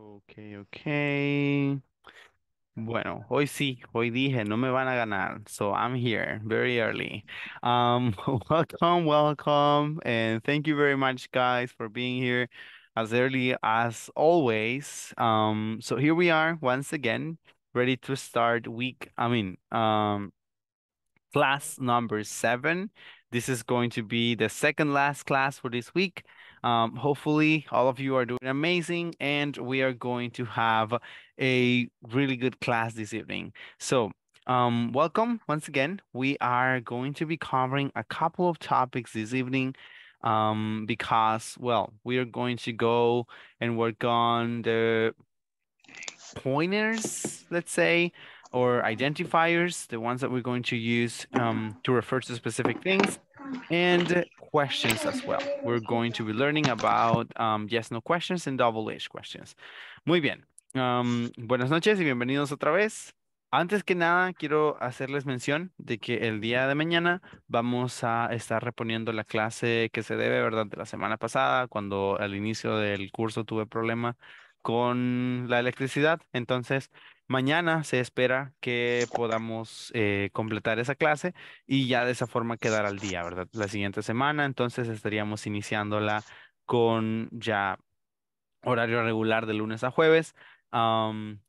Ok, ok. Bueno, hoy sí, hoy dije, no me van a ganar. So I'm here very early. Um, welcome, welcome, and thank you very much, guys, for being here as early as always. Um, so here we are once again, ready to start week, I mean, um, class number seven. This is going to be the second last class for this week. Um, hopefully, all of you are doing amazing, and we are going to have a really good class this evening. So, um, welcome once again. We are going to be covering a couple of topics this evening um, because, well, we are going to go and work on the pointers, let's say, or identifiers, the ones that we're going to use um, to refer to specific things, and questions as well. We're going to be learning about um, yes, no questions and double H questions. Muy bien. Um, buenas noches y bienvenidos otra vez. Antes que nada, quiero hacerles mención de que el día de mañana vamos a estar reponiendo la clase que se debe, ¿verdad? De la semana pasada, cuando al inicio del curso tuve problema con la electricidad. Entonces, Mañana se espera que podamos eh, completar esa clase y ya de esa forma quedar al día, ¿verdad? La siguiente semana, entonces estaríamos iniciándola con ya horario regular de lunes a jueves.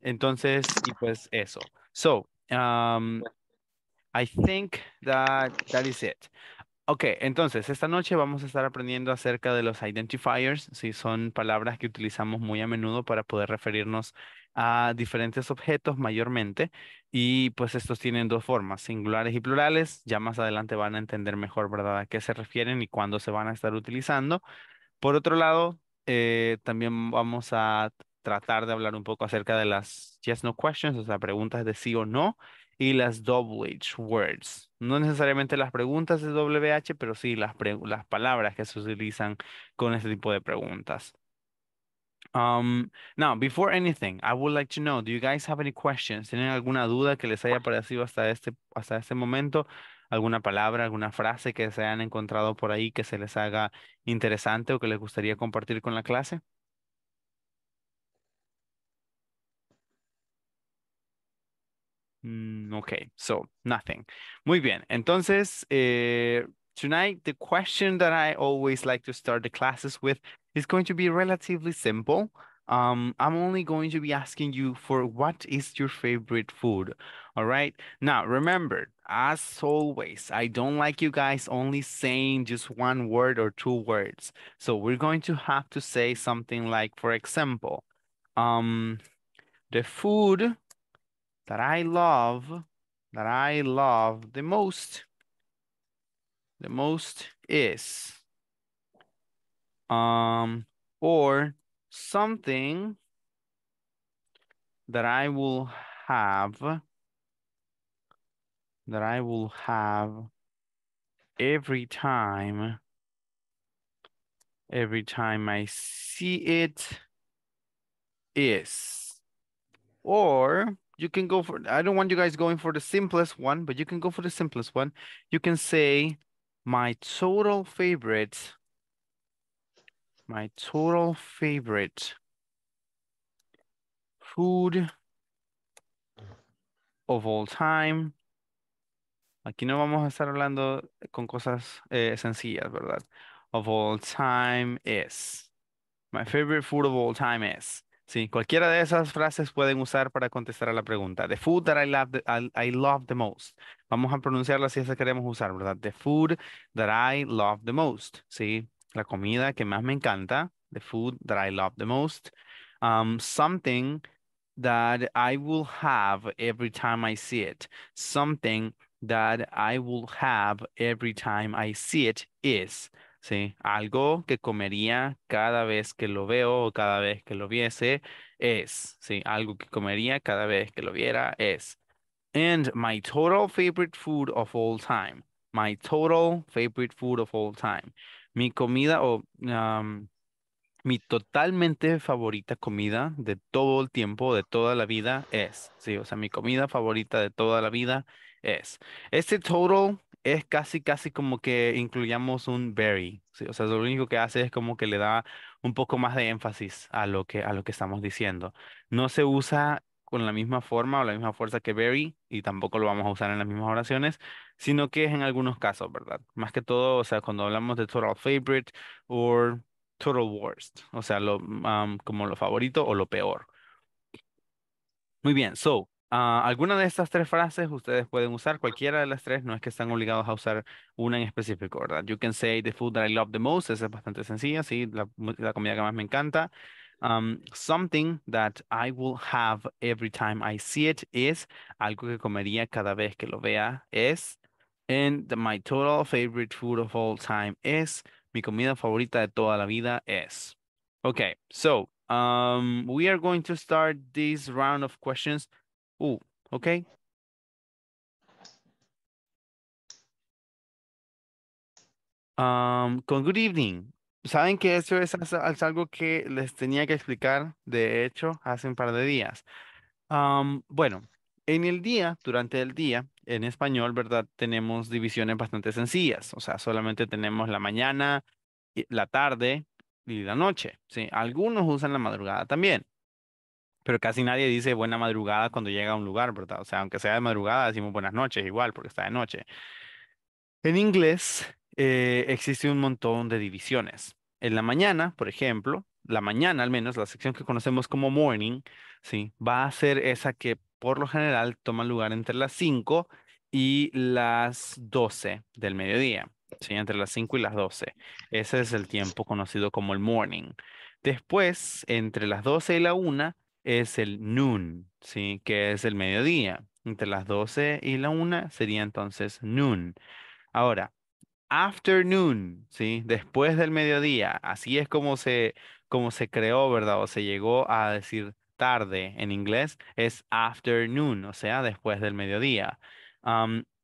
entonces, y pues eso. So, I think that that is it. Ok, entonces esta noche vamos a estar aprendiendo acerca de los identifiers, si son palabras que utilizamos muy a menudo para poder referirnos a diferentes objetos mayormente y pues estos tienen dos formas, singulares y plurales. Ya más adelante van a entender mejor, ¿verdad?, a qué se refieren y cuándo se van a estar utilizando. Por otro lado, eh, también vamos a tratar de hablar un poco acerca de las yes no questions, o sea, preguntas de sí o no y las WH words. No necesariamente las preguntas de WH, pero sí las, las palabras que se utilizan con este tipo de preguntas. Um, now, before anything, I would like to know, do you guys have any questions? ¿Tienen alguna duda que les haya parecido hasta este, hasta este momento? ¿Alguna palabra, alguna frase que se hayan encontrado por ahí que se les haga interesante o que les gustaría compartir con la clase? Mm, okay, so nothing. Muy bien. Entonces, eh, tonight, the question that I always like to start the classes with It's going to be relatively simple. Um, I'm only going to be asking you for what is your favorite food. All right. Now, remember, as always, I don't like you guys only saying just one word or two words. So we're going to have to say something like, for example, um, the food that I love, that I love the most, the most is um, or something that I will have, that I will have every time, every time I see it is, or you can go for, I don't want you guys going for the simplest one, but you can go for the simplest one. You can say my total favorites my total favorite food of all time. Aquí no vamos a estar hablando con cosas eh, sencillas, ¿verdad? Of all time is. My favorite food of all time is. Sí, cualquiera de esas frases pueden usar para contestar a la pregunta. The food that I love, the, I, love the most. Vamos a pronunciarla si esa queremos usar, ¿verdad? The food that I love the most. Sí, la comida que más me encanta, the food that I love the most, um, something that I will have every time I see it, something that I will have every time I see it is, ¿sí? Algo que comería cada vez que lo veo o cada vez que lo viese es, ¿sí? Algo que comería cada vez que lo viera es. And my total favorite food of all time. My total favorite food of all time. mi comida o mi totalmente favorita comida de todo el tiempo, de toda la vida es, sí, o sea, mi comida favorita de toda la vida es. Este total es casi, casi como que incluyamos un berry, ¿sí? o sea, lo único que hace es como que le da un poco más de énfasis a lo que, a lo que estamos diciendo. No se usa con la misma forma o la misma fuerza que very y tampoco lo vamos a usar en las mismas oraciones, sino que es en algunos casos, ¿verdad? Más que todo, o sea, cuando hablamos de total favorite o total worst, o sea, lo, como lo favorito o lo peor. Muy bien, so, ah, alguna de estas tres frases ustedes pueden usar, cualquiera de las tres, no es que están obligados a usar una en específico, ¿verdad? You can say the food that I love the most, esa es bastante sencilla, sí, la, la comida que más me encanta. Um, something that I will have every time I see it is algo que comería cada vez que lo vea es and my total favorite food of all time is mi comida favorita de toda la vida es. Okay, so um, we are going to start this round of questions. Oh, okay. Um, good evening. Saben que eso es, algo que les tenía que explicar, de hecho, hace un par de días. bueno, en el día, durante el día, en español, ¿verdad? Tenemos divisiones bastante sencillas, o sea, solamente tenemos la mañana, la tarde y la noche, ¿sí? Algunos usan la madrugada también, pero casi nadie dice buena madrugada cuando llega a un lugar, ¿verdad? O sea, aunque sea de madrugada, decimos buenas noches igual, porque está de noche. En inglés, eh, existe un montón de divisiones. En la mañana, por ejemplo, la mañana al menos, la sección que conocemos como morning, ¿sí? va a ser esa que por lo general toma lugar entre las 5 y las 12 del mediodía. ¿sí? Entre las 5 y las 12. Ese es el tiempo conocido como el morning. Después, entre las 12 y la 1 es el noon, ¿sí? que es el mediodía. Entre las 12 y la 1 sería entonces noon. Ahora, afternoon, ¿sí? Después del mediodía. Así es como se, como se creó, ¿verdad? O se llegó a decir tarde en inglés. Es afternoon, o sea, después del mediodía.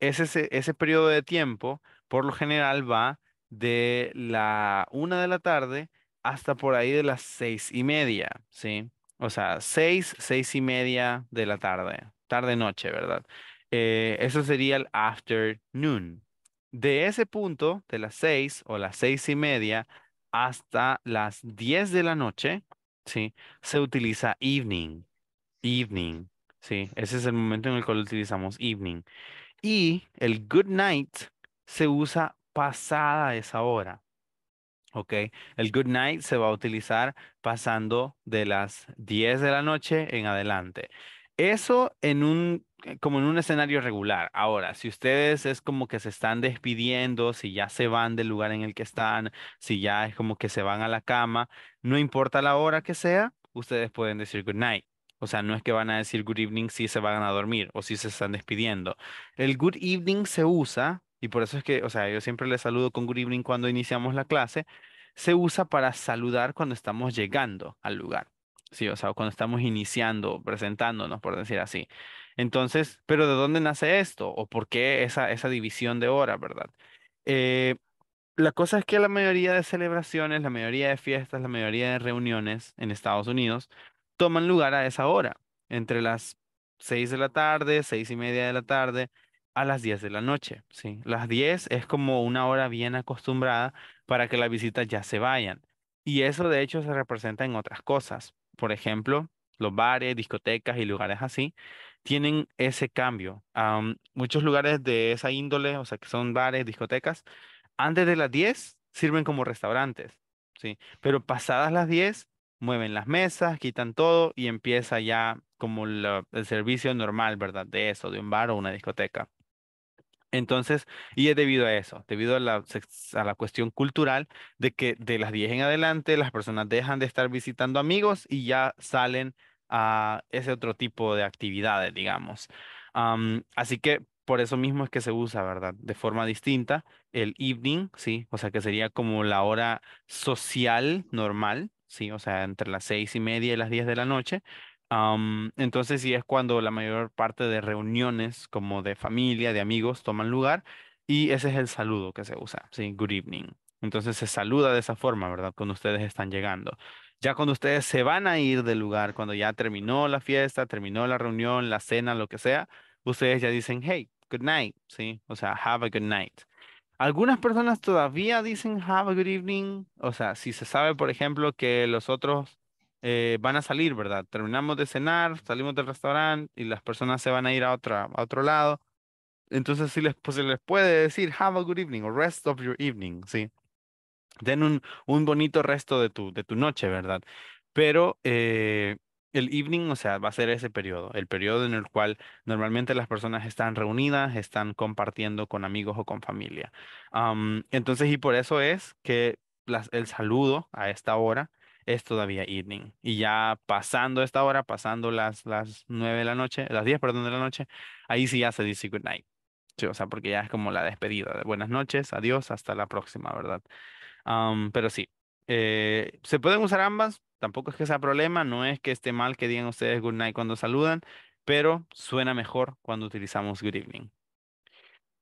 ese, ese periodo de tiempo, por lo general, va de la una de la tarde hasta por ahí de las seis y media, ¿sí? O sea, seis, seis y media de la tarde, tarde-noche, ¿verdad? Eh, eso sería el afternoon. De ese punto, de las seis o las seis y media hasta las diez de la noche, ¿sí? Se utiliza evening, evening, ¿sí? Ese es el momento en el cual utilizamos evening. Y el good night se usa pasada esa hora, ¿ok? El good night se va a utilizar pasando de las diez de la noche en adelante. Eso en un eh, como en un escenario regular. Ahora, si ustedes es como que se están despidiendo, si ya se van del lugar en el que están, si ya es como que se van a la cama, no importa la hora que sea, ustedes pueden decir good night. O sea, no es que van a decir good evening si se van a dormir o si se están despidiendo. El good evening se usa, y por eso es que, o sea, yo siempre les saludo con good evening cuando iniciamos la clase, se usa para saludar cuando estamos llegando al lugar. Sí, o sea, cuando estamos iniciando, presentándonos, por decir así. Entonces, pero ¿de dónde nace esto? ¿O por qué esa, esa división de horas, verdad? Eh, la cosa es que la mayoría de celebraciones, la mayoría de fiestas, la mayoría de reuniones en Estados Unidos toman lugar a esa hora, entre las seis de la tarde, seis y media de la tarde, a las diez de la noche. ¿sí? Las diez es como una hora bien acostumbrada para que las visitas ya se vayan. Y eso de hecho se representa en otras cosas. Por ejemplo, los bares, discotecas y lugares así tienen ese cambio. muchos lugares de esa índole, o sea, que son bares, discotecas, antes de las 10 sirven como restaurantes, ¿sí? Pero pasadas las 10, mueven las mesas, quitan todo y empieza ya como el servicio normal, ¿verdad? De eso, de un bar o una discoteca. Entonces, y es debido a eso, debido a la, a la cuestión cultural de que de las 10 en adelante las personas dejan de estar visitando amigos y ya salen a ese otro tipo de actividades, digamos. así que por eso mismo es que se usa, ¿verdad? De forma distinta, el evening, ¿sí? O sea, que sería como la hora social normal, ¿sí? O sea, entre las seis y media y las diez de la noche. entonces, sí es cuando la mayor parte de reuniones, como de familia, de amigos, toman lugar. Y ese es el saludo que se usa, ¿sí? Good evening. Entonces se saluda de esa forma, ¿verdad? Cuando ustedes están llegando ya cuando ustedes se van a ir del lugar, cuando ya terminó la fiesta, terminó la reunión, la cena, lo que sea, ustedes ya dicen, hey, good night, ¿sí? O sea, have a good night. Algunas personas todavía dicen have a good evening, o sea, si se sabe, por ejemplo, que los otros eh, van a salir, ¿verdad? Terminamos de cenar, salimos del restaurante y las personas se van a ir a, otra, a otro lado. Entonces, sí les, pues, les puede decir have a good evening o rest of your evening, ¿sí? den un, un bonito resto de tu, de tu noche, ¿verdad? Pero eh, el evening, o sea, va a ser ese periodo, el periodo en el cual normalmente las personas están reunidas, están compartiendo con amigos o con familia. entonces, y por eso es que las, el saludo a esta hora es todavía evening. Y ya pasando esta hora, pasando las, las 9 de la noche, las 10, perdón, de la noche, ahí sí ya se dice good night. o sea, porque ya es como la despedida de buenas noches, adiós, hasta la próxima, ¿verdad? pero sí, eh, se pueden usar ambas, tampoco es que sea problema, no es que esté mal que digan ustedes good night cuando saludan, pero suena mejor cuando utilizamos good evening.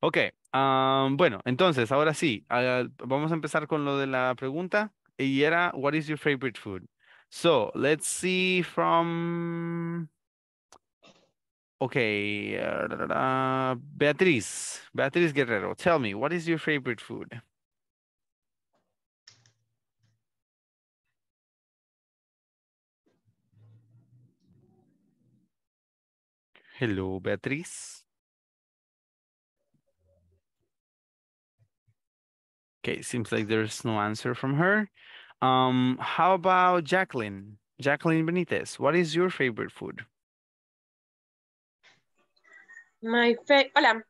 Ok, bueno, entonces ahora sí, ah, vamos a empezar con lo de la pregunta y era, what is your favorite food? So, let's see from... Ok, ah, Beatriz, Beatriz Guerrero, tell me, what is your favorite food? Hello, Beatriz. Okay, seems like there's no answer from her. Um, how about Jacqueline? Jacqueline Benitez, what is your favorite food? My fa hola.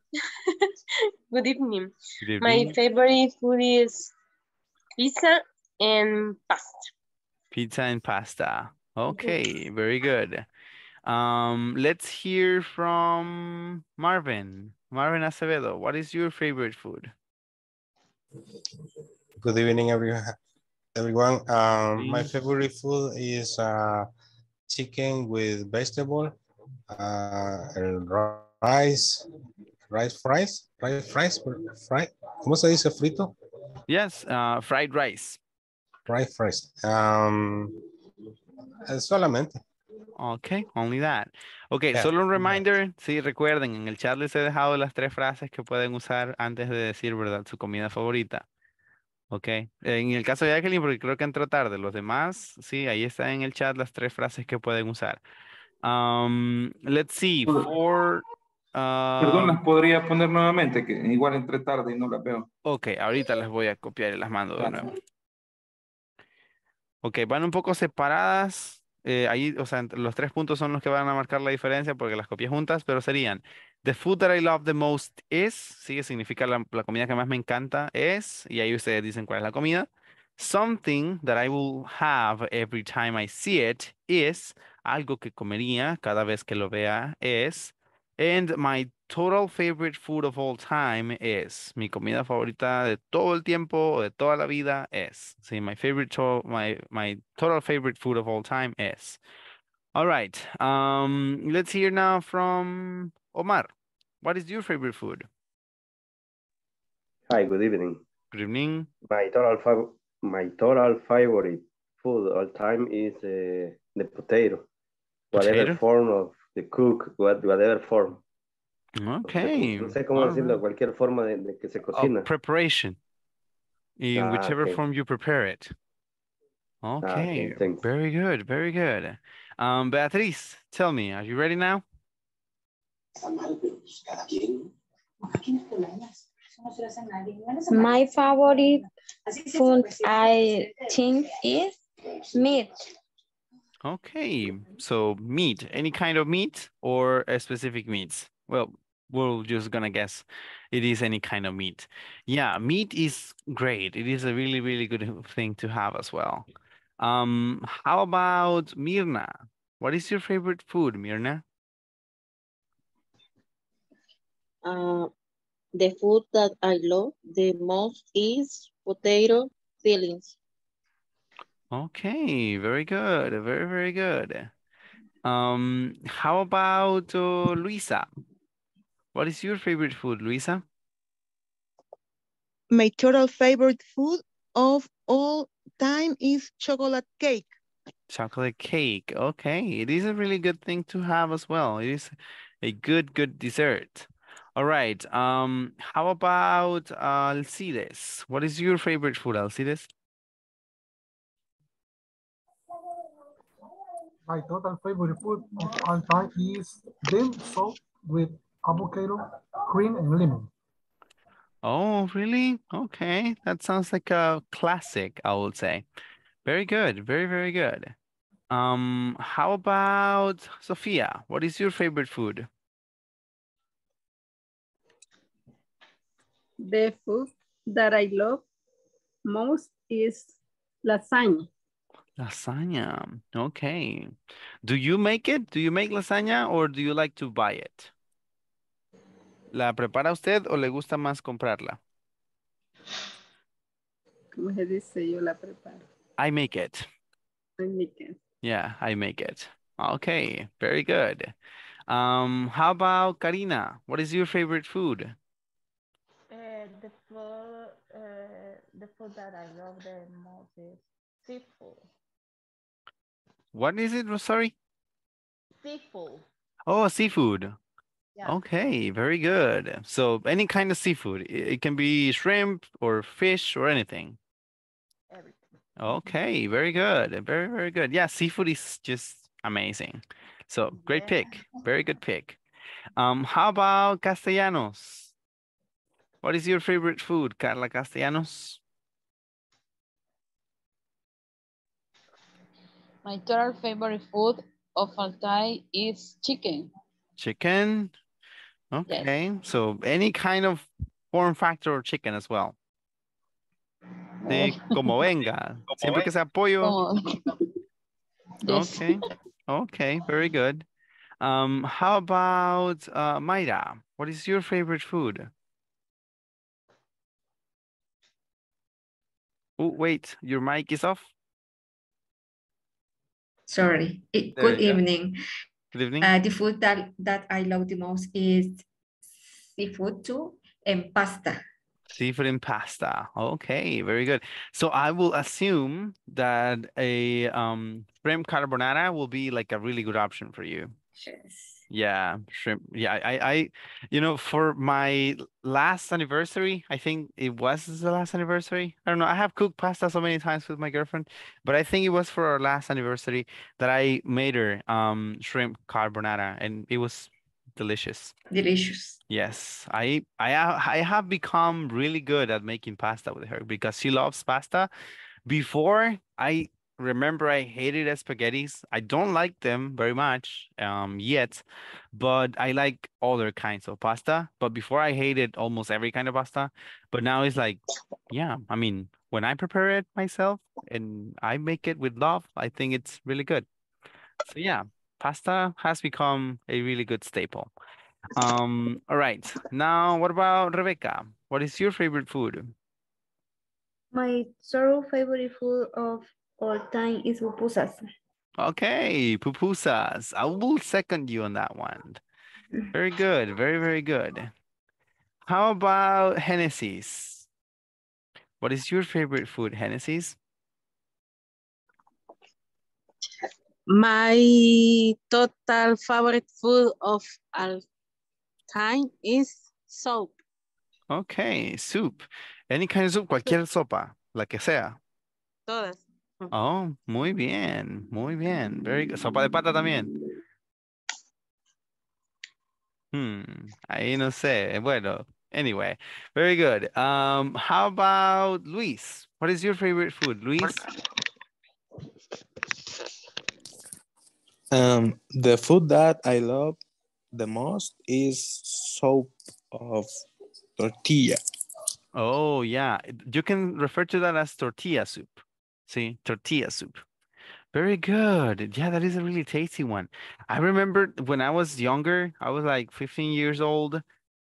Good evening. Good evening. My favorite food is pizza and pasta. Pizza and pasta. Okay, very good. Um, let's hear from Marvin. Marvin Acevedo, what is your favorite food? Good evening, everyone. Everyone, um, my mm-hmm. favorite food is uh, chicken with vegetable, uh, and rice, rice fries, rice fries, fry. ¿Cómo se dice frito? Yes, uh, fried rice. Fried rice. Um, eh, solamente. Ok, only that. Okay, solo un reminder. Sí, recuerden, en el chat les he dejado las tres frases que pueden usar antes de decir, ¿verdad? Su comida favorita. Ok, en el caso de Jacqueline, porque creo que entró tarde. Los demás, sí, ahí están en el chat las tres frases que pueden usar. Um, let's see, Perdón, um, las podría poner nuevamente, que igual entré tarde y no las veo. Ok, ahorita las voy a copiar y las mando de nuevo. Ok, van un poco separadas. Eh, ahí, o sea, los tres puntos son los que van a marcar la diferencia porque las copias juntas, pero serían The food that I love the most is, sí, significa la, comida que más me encanta es, y ahí ustedes dicen cuál es la comida. Something that I will have every time I see it is, algo que comería cada vez que lo vea es, and my total favorite food of all time is mi comida favorita de todo el tiempo o de toda la vida es. See, my favorite to my my total favorite food of all time is. All right. Um, let's hear now from Omar. What is your favorite food? Hi. Good evening. Good evening. My total my total favorite food all time is uh, the potato. potato, whatever form of the cook, whatever form. Ok. No sé cómo ah, decirlo, cualquier forma de, de que se oh, cocina. Oh, preparation. In ah, whichever okay. form you prepare it. Okay, ah, okay very good, very good. Um, Beatriz, tell me, are you ready now? My favorite food, I think, is meat. Okay, so meat, any kind of meat or a specific meats? Well, we're just gonna guess it is any kind of meat. Yeah, meat is great. It is a really, really good thing to have as well. Um, how about Mirna? What is your favorite food, Mirna? Uh, the food that I love the most is potato fillings. Okay, very good. Very, very good. Um, how about uh, Luisa? What is your favorite food, Luisa? My total favorite food of all time is chocolate cake. Chocolate cake. Okay. It is a really good thing to have as well. It is a good, good dessert. All right. Um, how about Alcides? What is your favorite food, Alcides? My total favorite food of all time is dim sum with avocado, cream, and lemon. Oh, really? Okay. That sounds like a classic, I would say. Very good. Very, very good. Um, how about Sophia? What is your favorite food? The food that I love most is lasagna. Lasagna. Okay. Do you make it? Do you make lasagna or do you like to buy it? ¿La prepara usted o le gusta más comprarla? Como se dice, yo la preparo. I make it. I make it. Yeah, I make it. Okay, very good. Um, how about Karina? What is your favorite food? Eh, the food, uh, the food that I love the most is seafood. What is it? Sorry. Seafood. Oh, seafood. Okay, very good. So any kind of seafood. It can be shrimp or fish or anything. Everything. Okay, very good. Very, very good. Yeah, seafood is just amazing. So great Yeah. pick. Very good pick. Um, how about Castellanos? What is your favorite food, Carla Castellanos? My total favorite food of all time is chicken. Chicken? Okay, yes. so any kind of form factor or chicken as well. Oh. como venga. Siempre que sea pollo. Oh. Okay, okay, very good. Um, how about uh, Mayra? What is your favorite food? Oh, wait, your mic is off. Sorry. good evening. Good evening. Uh, the food that, that I love the most is seafood too and pasta. Seafood and pasta. Okay, very good. So I will assume that a um, shrimp carbonara will be like a really good option for you. Yes. Yeah, shrimp. Yeah, I, I, you know, for my last anniversary, I think it was the last anniversary. I don't know. I have cooked pasta so many times with my girlfriend, but I think it was for our last anniversary that I made her um shrimp carbonara, and it was delicious. Delicious. Yes, I, I, uh, I have become really good at making pasta with her because she loves pasta. Before I remember I hated spaghettis. I don't like them very much um, yet, but I like other kinds of pasta. But before I hated almost every kind of pasta, but now it's like, yeah, I mean, when I prepare it myself and I make it with love, I think it's really good. So yeah, pasta has become a really good staple. Um, all right, now what about Rebecca? What is your favorite food? My sort of favorite food of all time is pupusas. Okay, pupusas. I will second you on that one. Very good. Very, very good. How about Hennessy's? What is your favorite food, Hennessy's? My total favorite food of all time is soup. Okay, soup. Any kind of soup, cualquier sopa, la que sea. Todas. Oh, muy bien, muy bien. Very good. Sopa de pata también. Hmm, ahí no sé. Bueno, anyway, very good. Um, how about Luis? What is your favorite food, Luis? Um, the food that I love the most is soup of tortilla. Oh, yeah. You can refer to that as tortilla soup. See, tortilla soup. Very good. Yeah, that is a really tasty one. I remember when I was younger, I was like 15 years old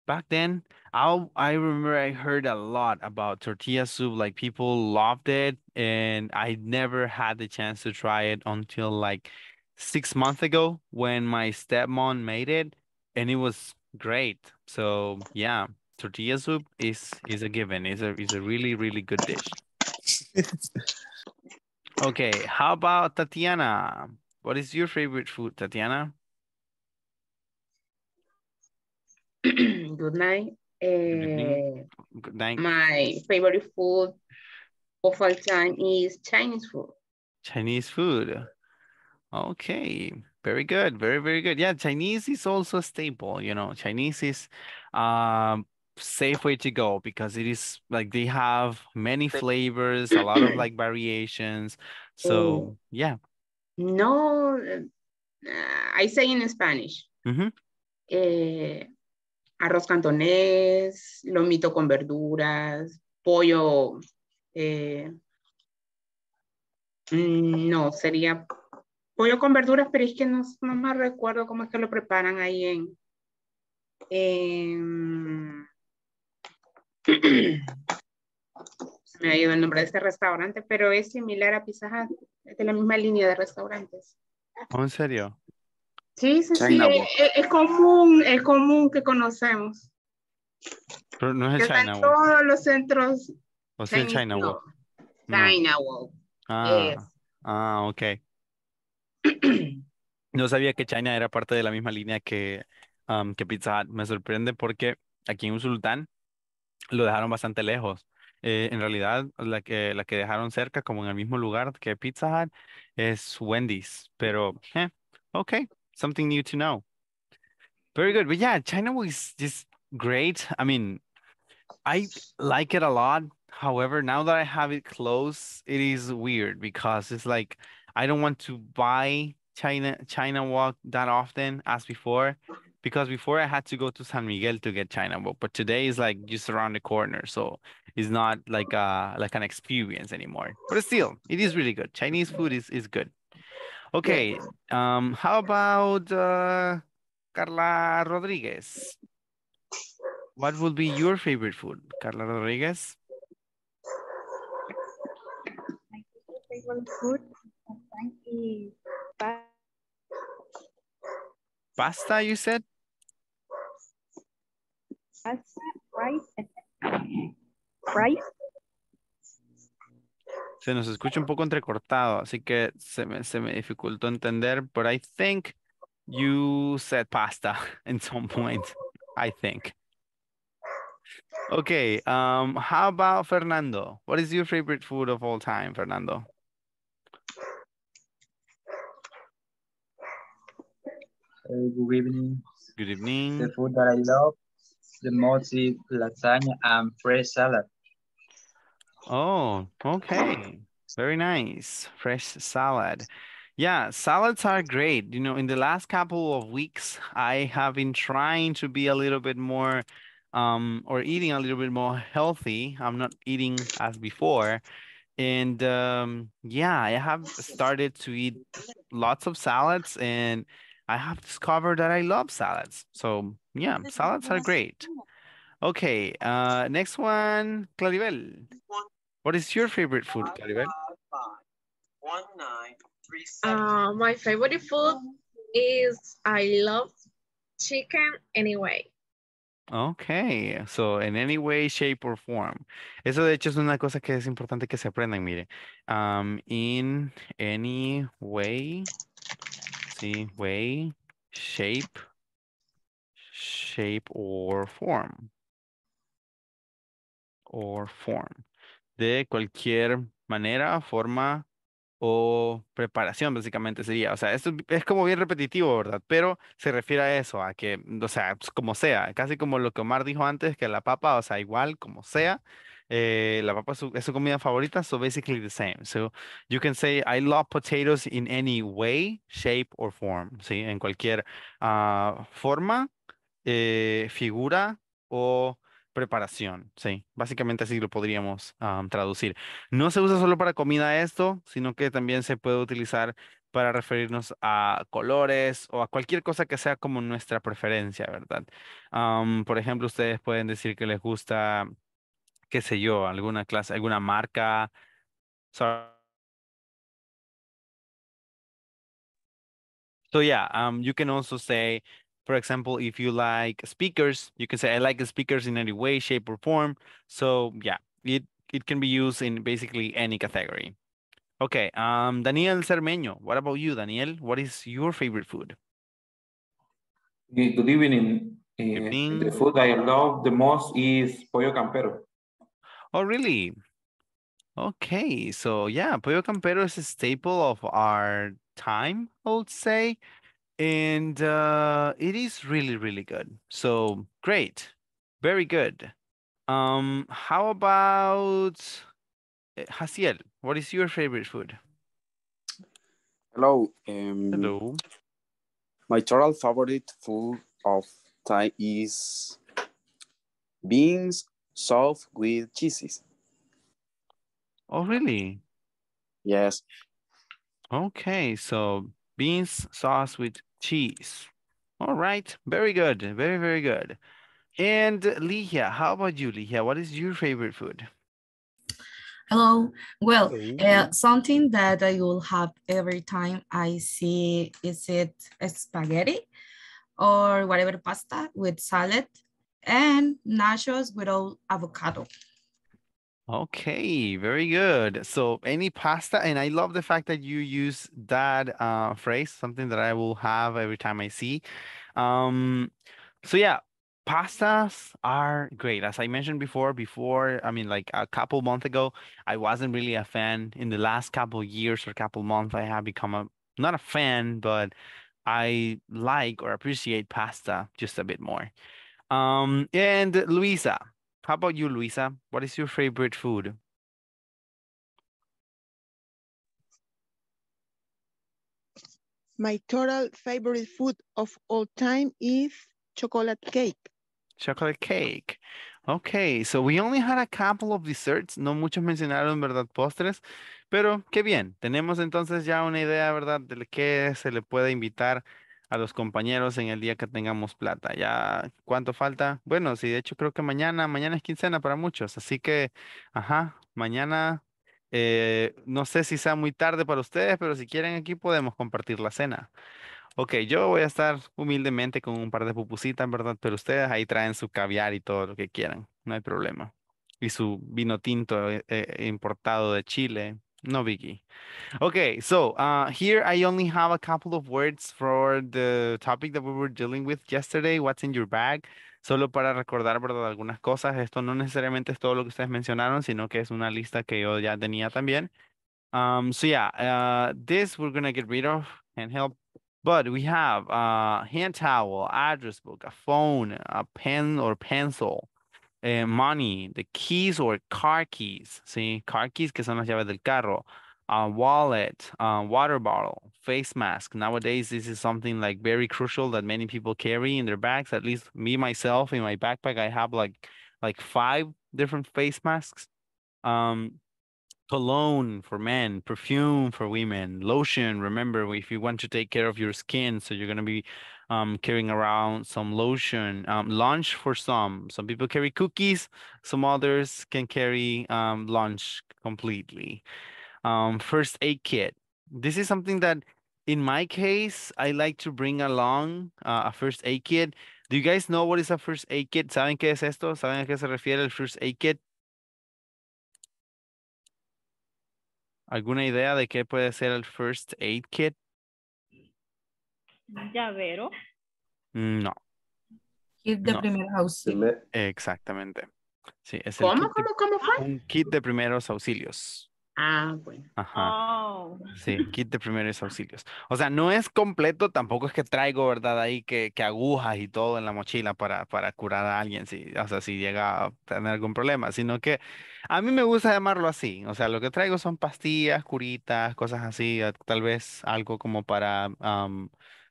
back then. I I remember I heard a lot about tortilla soup. Like people loved it, and I never had the chance to try it until like six months ago when my stepmom made it, and it was great. So yeah, tortilla soup is is a given. is a is a really really good dish. Okay, how about Tatiana? What is your favorite food, Tatiana? Good night. Uh, Good night. My favorite food of all time is Chinese food. Chinese food. Okay, very good, very very good. Yeah, Chinese is also a staple. You know, Chinese is um, safe way to go because it is like they have many flavors, a lot of like variations. So oh. yeah. No, eh, I say in Spanish. Mm -hmm. eh, arroz cantonés, lomito con verduras, pollo. Eh, mm, no, sería pollo con verduras, pero es que no, no me recuerdo cómo es que lo preparan ahí en, en me ha ido el nombre de este restaurante, pero es similar a Pizza Hut, es de la misma línea de restaurantes. ¿Oh, ¿En serio? Sí, sí, sí, es, común, es común que conocemos. Pero no es el China todos los centros. O sea, China ah, ah, ok. no sabía que China era parte de la misma línea que, um, que Pizza Hut. Me sorprende porque aquí en Sultán lo dejaron bastante lejos. Eh, en realidad, la que, la que dejaron cerca, como en el mismo lugar que Pizza Hut, es Wendy's. Pero, eh, okay, something new to know. Very good. But yeah, China was just great. I mean, I like it a lot. However, now that I have it close, it is weird because it's like I don't want to buy China China walk that often as before because before I had to go to San Miguel to get China book, but today is like just around the corner, so it's not like a uh, like an experience anymore. But still, it is really good. Chinese food is is good. Okay, um, how about uh, Carla Rodriguez? What would be your favorite food, Carla Rodriguez? My favorite food is pasta, you said? Pasta, rice, and rice. Se nos escucha un poco entrecortado, así que se me, se me dificultó entender, but I think you said pasta in some point, I think. Okay, um, how about Fernando? What is your favorite food of all time, Fernando? Uh, good evening. Good evening. The food that I love the most lasagna and fresh salad. Oh, okay. Very nice. Fresh salad. Yeah, salads are great. You know, in the last couple of weeks, I have been trying to be a little bit more um, or eating a little bit more healthy. I'm not eating as before. And um, yeah, I have started to eat lots of salads and I have discovered that I love salads. So yeah, salads are great. Okay, uh, next one, Claribel. What is your favorite food, Claribel? Uh, my favorite food is I love chicken anyway. Okay, so in any way, shape or form. Eso de hecho es una cosa que es importante que se aprendan, mire. Um, in any way, way, shape, shape or form. Or form. De cualquier manera, forma o preparación, básicamente sería. O sea, esto es como bien repetitivo, ¿verdad? Pero se refiere a eso, a que, o sea, pues, como sea, casi como lo que Omar dijo antes, que la papa, o sea, igual, como sea, eh, la papa es su comida favorita, so basically the same. So you can say, I love potatoes in any way, shape or form. ¿sí? En cualquier ah, forma, eh, figura o preparación. Sí, básicamente así lo podríamos ah, traducir. No se usa solo para comida esto, sino que también se puede utilizar para referirnos a colores o a cualquier cosa que sea como nuestra preferencia, ¿verdad? por ejemplo, ustedes pueden decir que les gusta qué sé yo, alguna clase, alguna marca. So, so yeah, um, you can also say, for example, if you like speakers, you can say, I like speakers in any way, shape or form. So yeah, it, it can be used in basically any category. Okay, um, Daniel Cermeño, what about you, Daniel? What is your favorite food? Good evening. Good eh, evening. The food I love the most is pollo campero. Oh, really? Okay, so yeah, Pollo Campero is a staple of our time, I would say. And uh, it is really, really good. So great. Very good. Um, how about Hasiel? Eh, what is your favorite food? Hello. Um, Hello. My total favorite food of Thai is beans served with cheeses. Oh, really? Yes. Okay, so beans sauce with cheese. All right, very good, very, very good. And Ligia, how about you, Ligia? What is your favorite food? Hello. Well, uh, something that I will have every time I see, is it spaghetti or whatever pasta with salad and nachos with avocado. Okay, very good. So any pasta, and I love the fact that you use that uh, phrase, something that I will have every time I see. Um, so yeah, pastas are great. As I mentioned before, before, I mean, like a couple months ago, I wasn't really a fan. In the last couple years or couple months, I have become a, not a fan, but I like or appreciate pasta just a bit more. Um, and Luisa, how about you, Luisa? What is your favorite food? My total favorite food of all time is chocolate cake. Chocolate cake. Okay, so we only had a couple of desserts, no muchos mencionaron, ¿verdad? Postres, pero qué bien. Tenemos entonces ya una idea, ¿verdad? De qué se le puede invitar a los compañeros en el día que tengamos plata. Ya, ¿cuánto falta? Bueno, sí, de hecho creo que mañana, mañana es quincena para muchos, así que, ajá, mañana, eh, no sé si sea muy tarde para ustedes, pero si quieren aquí podemos compartir la cena. Ok, yo voy a estar humildemente con un par de pupusitas, ¿verdad? Pero ustedes ahí traen su caviar y todo lo que quieran, no hay problema. Y su vino tinto eh, eh, importado de Chile, No biggie. Okay, so uh, here I only have a couple of words for the topic that we were dealing with yesterday, what's in your bag, solo para recordar ¿verdad? algunas cosas. Esto no necesariamente es todo lo que ustedes mencionaron, sino que es una lista que yo ya tenía también. Um, so yeah, uh, this we're going to get rid of and help. But we have a hand towel, address book, a phone, a pen or pencil, eh, money, the keys or car keys, ¿sí? Car keys que son las llaves del carro. A wallet, a water bottle, face mask. Nowadays, this is something like very crucial that many people carry in their bags. At least me, myself, in my backpack, I have like like five different face masks. Um, cologne for men, perfume for women, lotion. Remember, if you want to take care of your skin, so you're going to be um, carrying around some lotion, um, lunch for some. Some people carry cookies, some others can carry um, lunch completely. Um, first aid kit. This is something that, in my case, I like to bring along uh, a first aid kit. Do you guys know what is a first aid kit? ¿Saben qué es esto? ¿Saben a qué se refiere el first aid kit? ¿Alguna idea de qué puede ser el first aid kit? Llavero. Mm, no. Kit de primeros auxilios. Exactamente. Sí, es ¿Cómo, cómo, cómo Un kit de primeros auxilios. Ah, bueno. Ajá. Oh. Sí, kit de primeros auxilios. O sea, no es completo, tampoco es que traigo, ¿verdad? Ahí que, que agujas y todo en la mochila para, para curar a alguien, si, o sea, si llega a tener algún problema, sino que a mí me gusta llamarlo así. O sea, lo que traigo son pastillas, curitas, cosas así, tal vez algo como para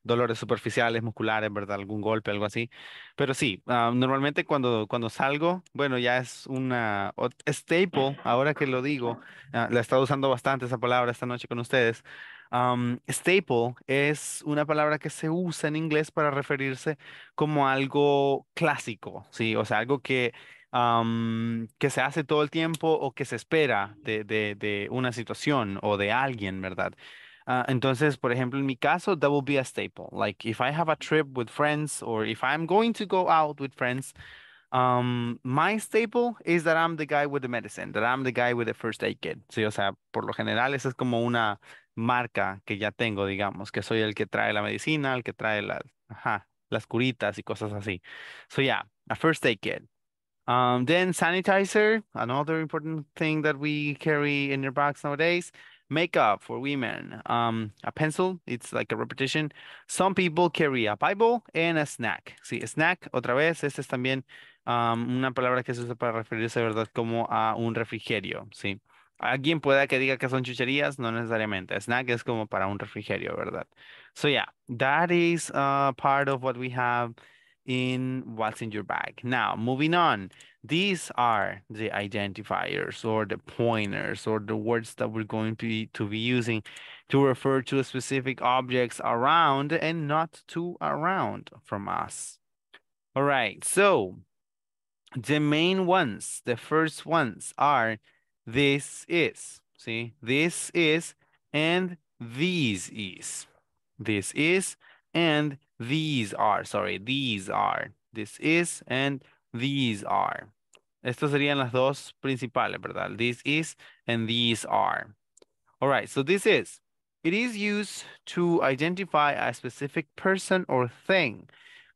dolores superficiales, musculares, ¿verdad? Algún golpe, algo así. Pero sí, ah, normalmente cuando, cuando salgo, bueno, ya es una staple, ahora que lo digo, ah, la he estado usando bastante esa palabra esta noche con ustedes. staple es una palabra que se usa en inglés para referirse como algo clásico, ¿sí? O sea, algo que, que se hace todo el tiempo o que se espera de una situación o de alguien, ¿verdad? Uh, entonces, por ejemplo, en mi caso, that will be a staple. Like if I have a trip with friends or if I'm going to go out with friends, um, my staple is that I'm the guy with the medicine, that I'm the guy with the first aid kit. Sí, o sea, por lo general, esa es como una marca que ya tengo, digamos, que soy el que trae la medicina, el que trae las, ajá, las curitas y cosas así. So yeah, a first aid kit. Um, then sanitizer, another important thing that we carry in our box nowadays makeup for women, um, a pencil, it's like a repetition. Some people carry a Bible and a snack. Sí, snack, otra vez, este es también um, una palabra que se usa para referirse, ¿verdad? Como a un refrigerio, ¿sí? Alguien pueda que diga que son chucherías, no necesariamente. snack es como para un refrigerio, ¿verdad? So yeah, that is uh, part of what we have in what's in your bag. Now, moving on. These are the identifiers or the pointers or the words that we're going to be, to be using to refer to specific objects around and not to around from us. All right, so the main ones, the first ones are this is, see, this is and these is. This is and these are, sorry, these are. This is and these are. Estas serían las dos principales, ¿verdad? This is and these are. All right, so this is. It is used to identify a specific person or thing,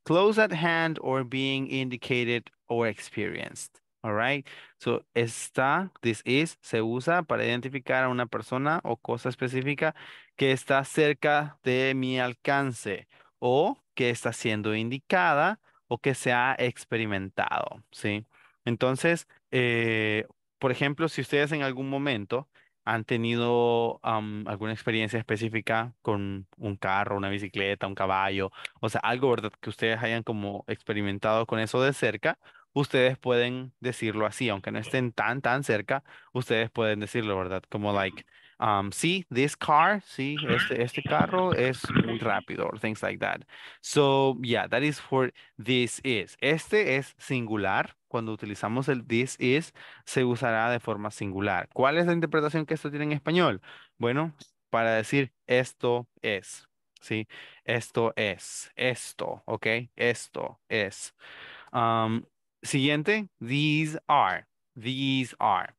close at hand or being indicated or experienced. All right, so está, this is, se usa para identificar a una persona o cosa específica que está cerca de mi alcance o que está siendo indicada o que se ha experimentado, ¿sí? Entonces, eh, por ejemplo, si ustedes en algún momento han tenido alguna experiencia específica con un carro, una bicicleta, un caballo, o sea, algo, ¿verdad? Que ustedes hayan como experimentado con eso de cerca, ustedes pueden decirlo así, aunque no estén tan, tan cerca, ustedes pueden decirlo, ¿verdad? Como, like, um, this car, see este, este carro es muy rápido, or things like that. So yeah, that is for this is. Este es singular. Cuando utilizamos el this is, se usará de forma singular. ¿Cuál es la interpretación que esto tiene en español? Bueno, para decir esto es, ¿sí? Esto es, esto, ¿ok? Esto es. Um, siguiente, these are, these are.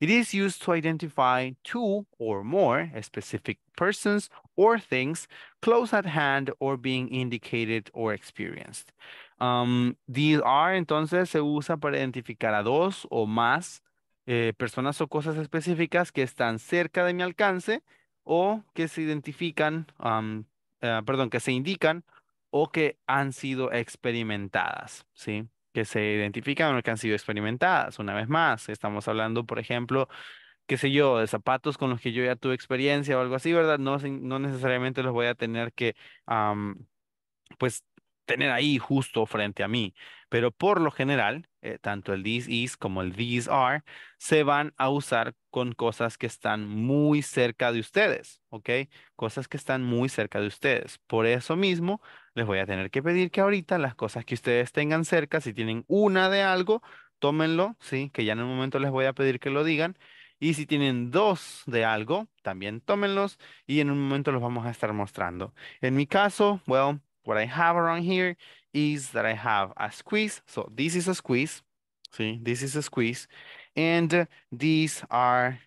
It is used to identify two or more specific persons or things close at hand or being indicated or experienced. Um, these are entonces se usa para identificar a dos o más eh, personas o cosas específicas que están cerca de mi alcance o que se identifican, um, uh, perdón, que se indican o que han sido experimentadas, ¿sí? que se identifican o que han sido experimentadas. Una vez más, estamos hablando, por ejemplo, qué sé yo, de zapatos con los que yo ya tuve experiencia o algo así, ¿verdad? No, necesariamente los voy a tener que, pues, tener ahí justo frente a mí. Pero por lo general, eh, tanto el this is como el these are se van a usar con cosas que están muy cerca de ustedes, ¿ok? Cosas que están muy cerca de ustedes. Por eso mismo, les voy a tener que pedir que ahorita las cosas que ustedes tengan cerca, si tienen una de algo, tómenlo, ¿sí? Que ya en un momento les voy a pedir que lo digan. Y si tienen dos de algo, también tómenlos y en un momento los vamos a estar mostrando. En mi caso, well, what I have around here is that I have a squeeze. So this is a squeeze. ¿sí? this is a squeeze. And these are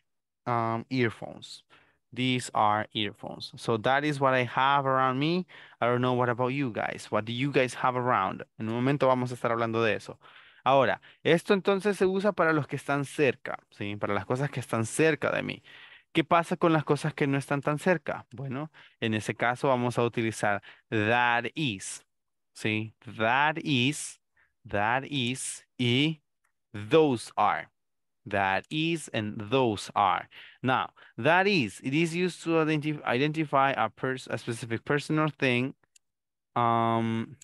um, earphones. These are earphones. So that is what I have around me. I don't know what about you guys. What do you guys have around? En un momento vamos a estar hablando de eso. Ahora, esto entonces se usa para los que están cerca, ¿sí? Para las cosas que están cerca de mí. ¿Qué pasa con las cosas que no están tan cerca? Bueno, en ese caso vamos a utilizar that is, ¿sí? That is, that is y those are. that is, and those are. Now, that is, it is used to identify identify a, pers a specific person or thing. Um,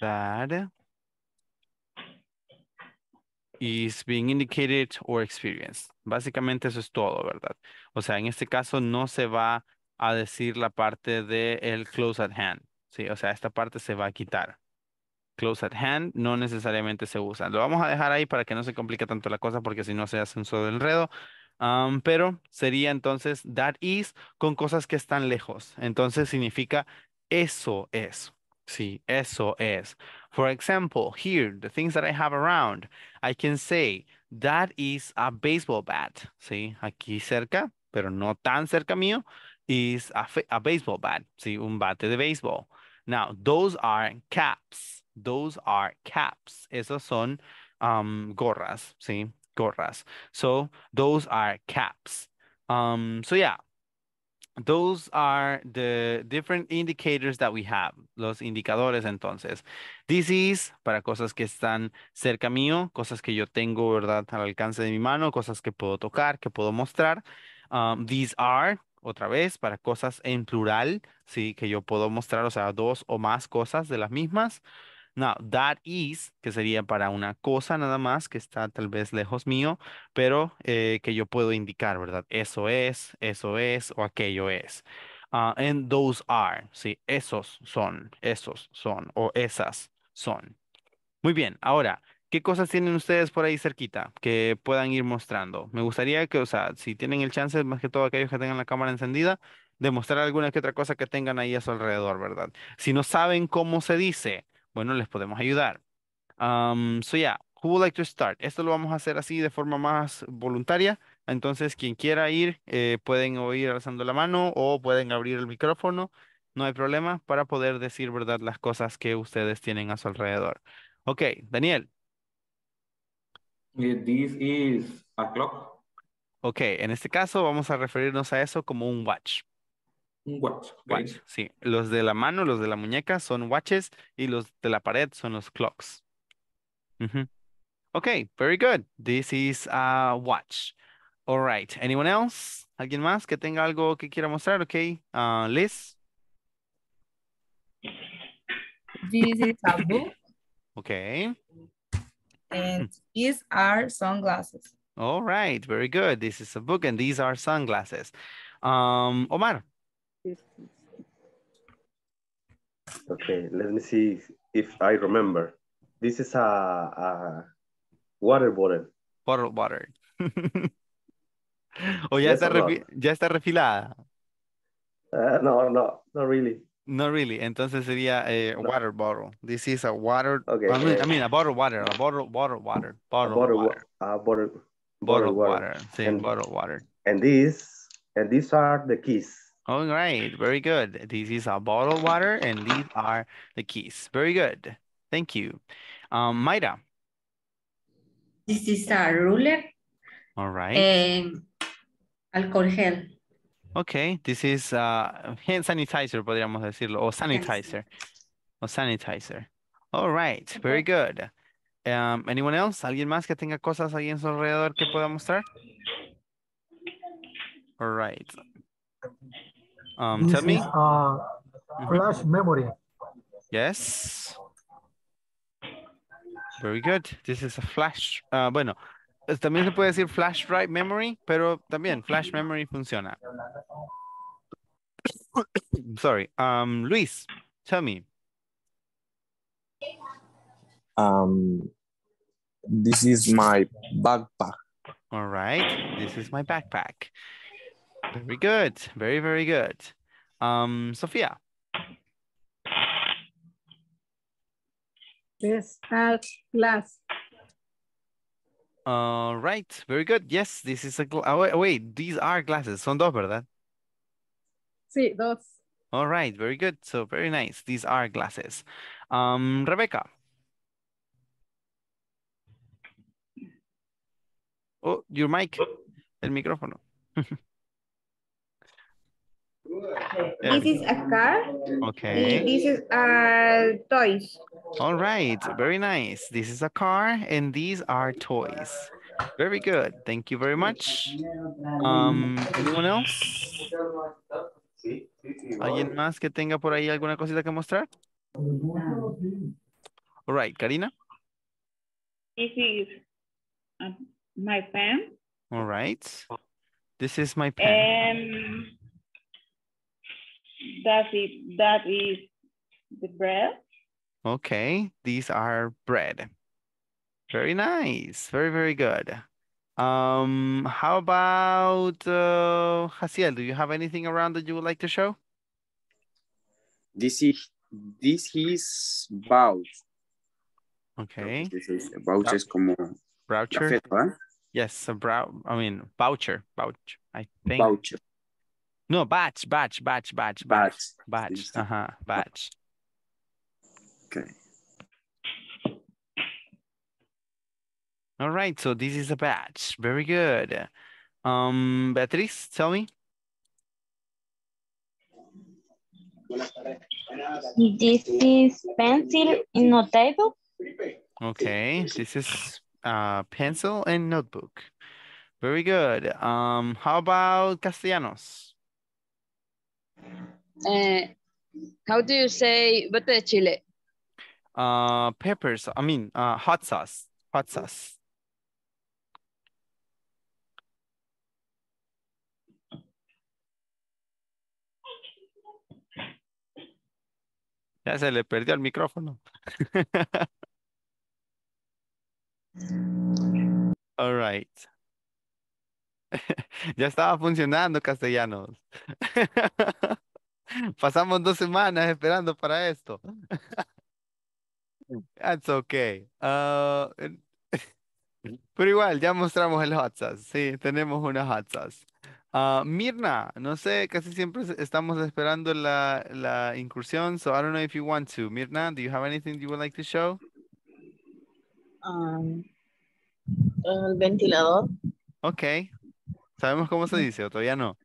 that is being indicated or experienced. Básicamente eso es todo, ¿verdad? O sea, en este caso no se va a decir la parte de el close at hand. Sí, o sea, esta parte se va a quitar. close at hand no necesariamente se usa. Lo vamos a dejar ahí para que no se complique tanto la cosa porque si no se hace un solo enredo. pero sería entonces that is con cosas que están lejos. Entonces significa eso es. Sí, eso es. For example, here, the things that I have around, I can say that is a baseball bat. Sí, aquí cerca, pero no tan cerca mío, is a, a baseball bat. Sí, un bate de baseball. Now, those are caps. Those are caps. Esas son gorras, ¿sí? Gorras. So those are caps. Um, so yeah, those are the different indicators that we have. Los indicadores, entonces. This is, para cosas que están cerca mío, cosas que yo tengo, ¿verdad? Al alcance de mi mano, cosas que puedo tocar, que puedo mostrar. Um, these are, otra vez, para cosas en plural, sí, que yo puedo mostrar, o sea, dos o más cosas de las mismas. Now, that is, que sería para una cosa nada más, que está tal vez lejos mío, pero eh, que yo puedo indicar, ¿verdad? Eso es, eso es o aquello es. Ah, and those are, ¿sí? Esos son, esos son o esas son. Muy bien, ahora, ¿qué cosas tienen ustedes por ahí cerquita que puedan ir mostrando? Me gustaría que, o sea, si tienen el chance, más que todo aquellos que tengan la cámara encendida, demostrar alguna que otra cosa que tengan ahí a su alrededor, ¿verdad? Si no saben cómo se dice, bueno, les podemos ayudar. Um, so yeah, who would like to start? Esto lo vamos a hacer así de forma más voluntaria. Entonces, quien quiera ir, eh, pueden oír ir alzando la mano o pueden abrir el micrófono. No hay problema para poder decir, ¿verdad?, las cosas que ustedes tienen a su alrededor. Ok, Daniel. Eh, this is a clock. Ok, en este caso vamos a referirnos a eso como un watch watch. Watch, sí. Los de la mano, los de la muñeca son watches y los de la pared son los clocks. Okay, very good. This is a watch. All right. Anyone else? ¿Alguien más que tenga algo que quiera mostrar? Okay. Uh, Liz. This is a book. okay. And hmm. these are sunglasses. All right. Very good. This is a book and these are sunglasses. Um, Omar. Okay, let me see if I remember. This is a, a water bottle. Bottle water. Oh, ya, yes está ya está refilada. Uh, no, no, not really. Not really. Entonces sería a eh, no. water bottle. This is a water. Okay. I mean, eh. I mean a bottle water. A bottle, bottle water. Bottle, bottle water. Wa a bottle, bottle, bottle water. water. Sí, and, bottle water. And these, and these are the keys. All right, very good. This is a bottled water and these are the keys. Very good. Thank you. Um, Mayra. This is a ruler. All right. Um, alcohol gel. Okay, this is uh, hand sanitizer, podríamos decirlo, or sanitizer. or sanitizer. All right, very good. Um, anyone else? ¿Alguien más que tenga cosas ahí en su alrededor que pueda mostrar? All right. Um, tell me. uh, flash mm-hmm. memory. Yes. Very good. This is a flash. Uh, bueno, también se puede decir flash drive memory, pero también flash memory funciona. Sorry. Um, Luis, tell me. Um, this is my backpack. All right. This is my backpack. Very good. Very, very good. Um, Sophia. Yes, at last. All right, very good. Yes, this is a oh, wait, these are glasses. Son dos, ¿verdad? Sí, dos. All right, very good. So very nice. These are glasses. Um, Rebecca. Oh, your mic. El micrófono. This is a car. Okay. This is a uh, toys. All right, very nice. This is a car and these are toys. Very good. Thank you very much. Um, anyone else? ¿Alguien más que tenga por ahí alguna cosita que mostrar? All right, Karina. This is uh, my pen. All right. This is my pen. Um, that's it. That is the bread. Okay, these are bread. Very nice. Very, very good. Um, how about uh, Haciel? Do you have anything around that you would like to show? This is this is vouch. Okay. Vouch is como voucher. yes, a brow. I mean voucher. Vouch. I think. Voucher. No, batch, batch, batch, batch, batch, batch, uh huh, batch. Okay. All right, so this is a batch. Very good. Um, Beatriz, tell me. This is pencil in notebook. Okay, this is uh, pencil and notebook. Very good. Um, how about Castellanos? Uh, how do you say butter chile? Uh, peppers, I mean, uh, hot sauce, hot sauce. Ya se le perdió el micrófono. All right. Ya estaba funcionando castellanos. Pasamos dos semanas esperando para esto. Mm. That's okay. Ah, pero igual, ya mostramos el hot sauce. Sí, tenemos una hot sauce. Ah, Mirna, no sé, casi siempre estamos esperando la, la incursión, so I don't know if you want to. Mirna, do you have anything you would like to show? Ah, el ventilador. Okay, ¿Sabemos cómo se dice o todavía no?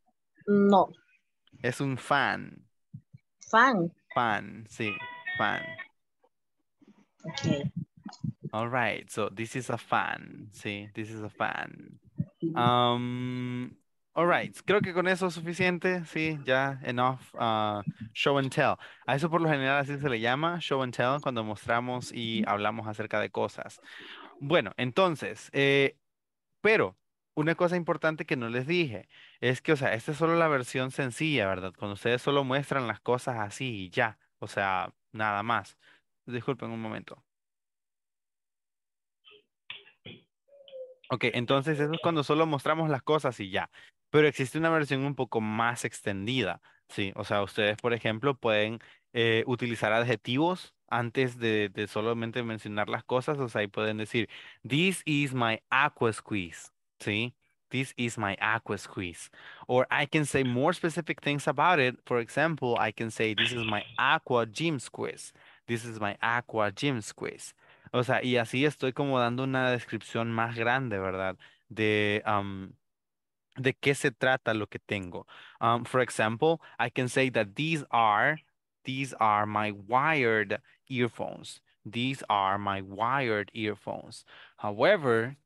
No. Es un fan. Fan. Fan, sí, fan. Okay. All right, so this is a fan, sí, this is a fan. Um, all right, creo que con eso es suficiente, sí, ya, enough uh, show and tell. A eso por lo general así se le llama, show and tell, cuando mostramos y hablamos acerca de cosas. Bueno, entonces, eh, pero una cosa importante que no les dije es que, o sea, esta es solo la versión sencilla, ¿verdad? Cuando ustedes solo muestran las cosas así y ya, o sea, nada más. Disculpen un momento. Ok, entonces eso es cuando solo mostramos las cosas y ya. Pero existe una versión un poco más extendida, ¿sí? O sea, ustedes, por ejemplo, pueden eh, utilizar adjetivos antes de, de solamente mencionar las cosas. O sea, ahí pueden decir, this is my aqua squeeze. See, this is my aqua squeeze. Or I can say more specific things about it. For example, I can say this is my aqua gym squeeze. This is my aqua gym squeeze. O sea, y así estoy como dando una descripción más grande, ¿verdad? De, um, de qué se trata lo que tengo. Um, for example, I can say that these are, these are my wired earphones. These are my wired earphones. However,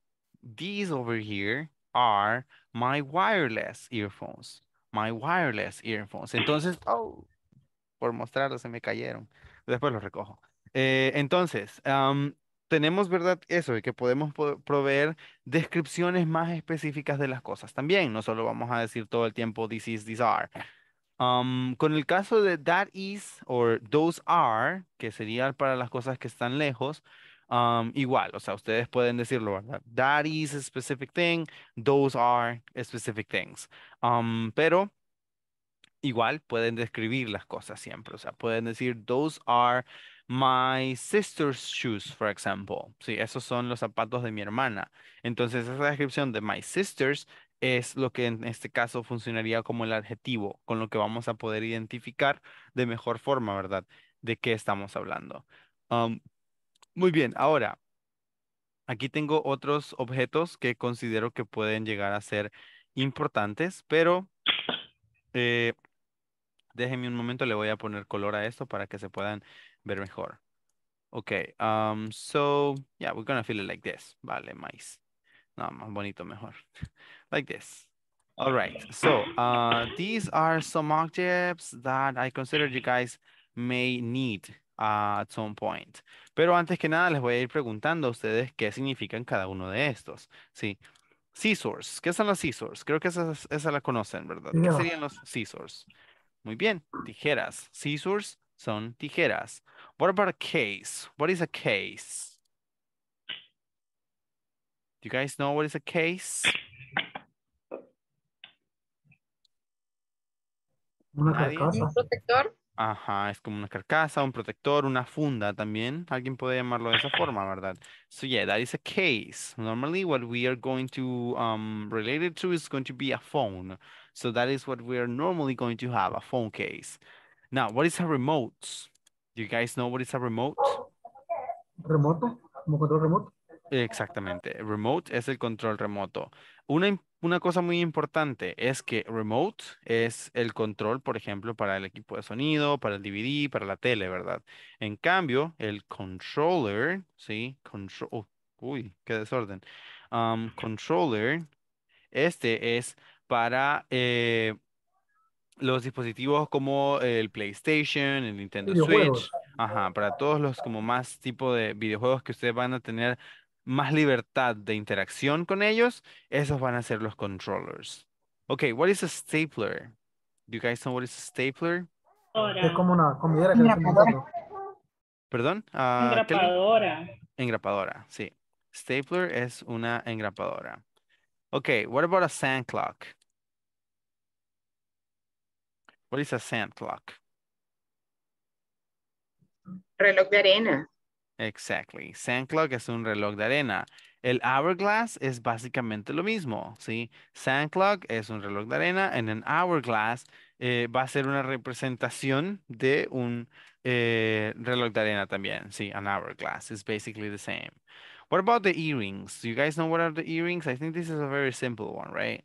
These over here are my wireless earphones. My wireless earphones. Entonces, oh, por mostrarlo se me cayeron. Después los recojo. Eh, entonces, tenemos, ¿verdad? Eso, de que podemos proveer descripciones más específicas de las cosas también. No solo vamos a decir todo el tiempo, this is, these are. con el caso de that is or those are, que sería para las cosas que están lejos, igual, o sea, ustedes pueden decirlo, ¿verdad? That is a specific thing, those are specific things. pero igual pueden describir las cosas siempre, o sea, pueden decir, those are my sister's shoes, for example. Sí, esos son los zapatos de mi hermana. Entonces, esa descripción de my sister's es lo que en este caso funcionaría como el adjetivo, con lo que vamos a poder identificar de mejor forma, ¿verdad? De qué estamos hablando. Um, muy bien, ahora, aquí tengo otros objetos que considero que pueden llegar a ser importantes, pero eh, déjenme un momento, le voy a poner color a esto para que se puedan ver mejor. Ok, um, so yeah, we're gonna feel it like this. Vale, más. No, más bonito, mejor. like this. All right, so uh, these are some objects that I consider you guys may need at some point. Pero antes que nada, les voy a ir preguntando a ustedes qué significan cada uno de estos. Sí. Scissors. ¿Qué son los scissors? Creo que esas, las la conocen, ¿verdad? ¿Qué serían los scissors? Muy bien. Tijeras. Scissors son tijeras. What about a case? What is a case? Do you guys know what is a case? ¿Un protector? Ajá, es como una carcasa, un protector, una funda también. Alguien puede llamarlo de esa forma, ¿verdad? So yeah, that is a case. Normally what we are going to um, relate it to is going to be a phone. So that is what we are normally going to have, a phone case. Now, what is a remote? Do you guys know what is a remote? Remoto, como control remoto. Exactamente. Remote es el control remoto una, cosa muy importante es que remote es el control, por ejemplo, para el equipo de sonido, para el DVD, para la tele, ¿verdad? En cambio, el controller, ¿sí? Control, oh, uy, qué desorden. Um, controller, este es para eh, los dispositivos como el PlayStation, el Nintendo Switch, ajá, para todos los como más tipo de videojuegos que ustedes van a tener más libertad de interacción con ellos, esos van a ser los controllers. Ok, what is a stapler? Do you guys know what is a stapler? Es como una comidera Perdón. Ah, engrapadora. Engrapadora, sí. Stapler es una engrapadora. Ok, what about a sand clock? What is a sand clock? Reloj de arena. Exactly. Sand clock es un reloj de arena. El hourglass es básicamente lo mismo, ¿sí? Sand clock es un reloj de arena. En an hourglass eh, va a ser una representación de un eh, reloj de arena también, ¿sí? An hourglass is basically the same. What about the earrings? Do you guys know what are the earrings? I think this is a very simple one, right?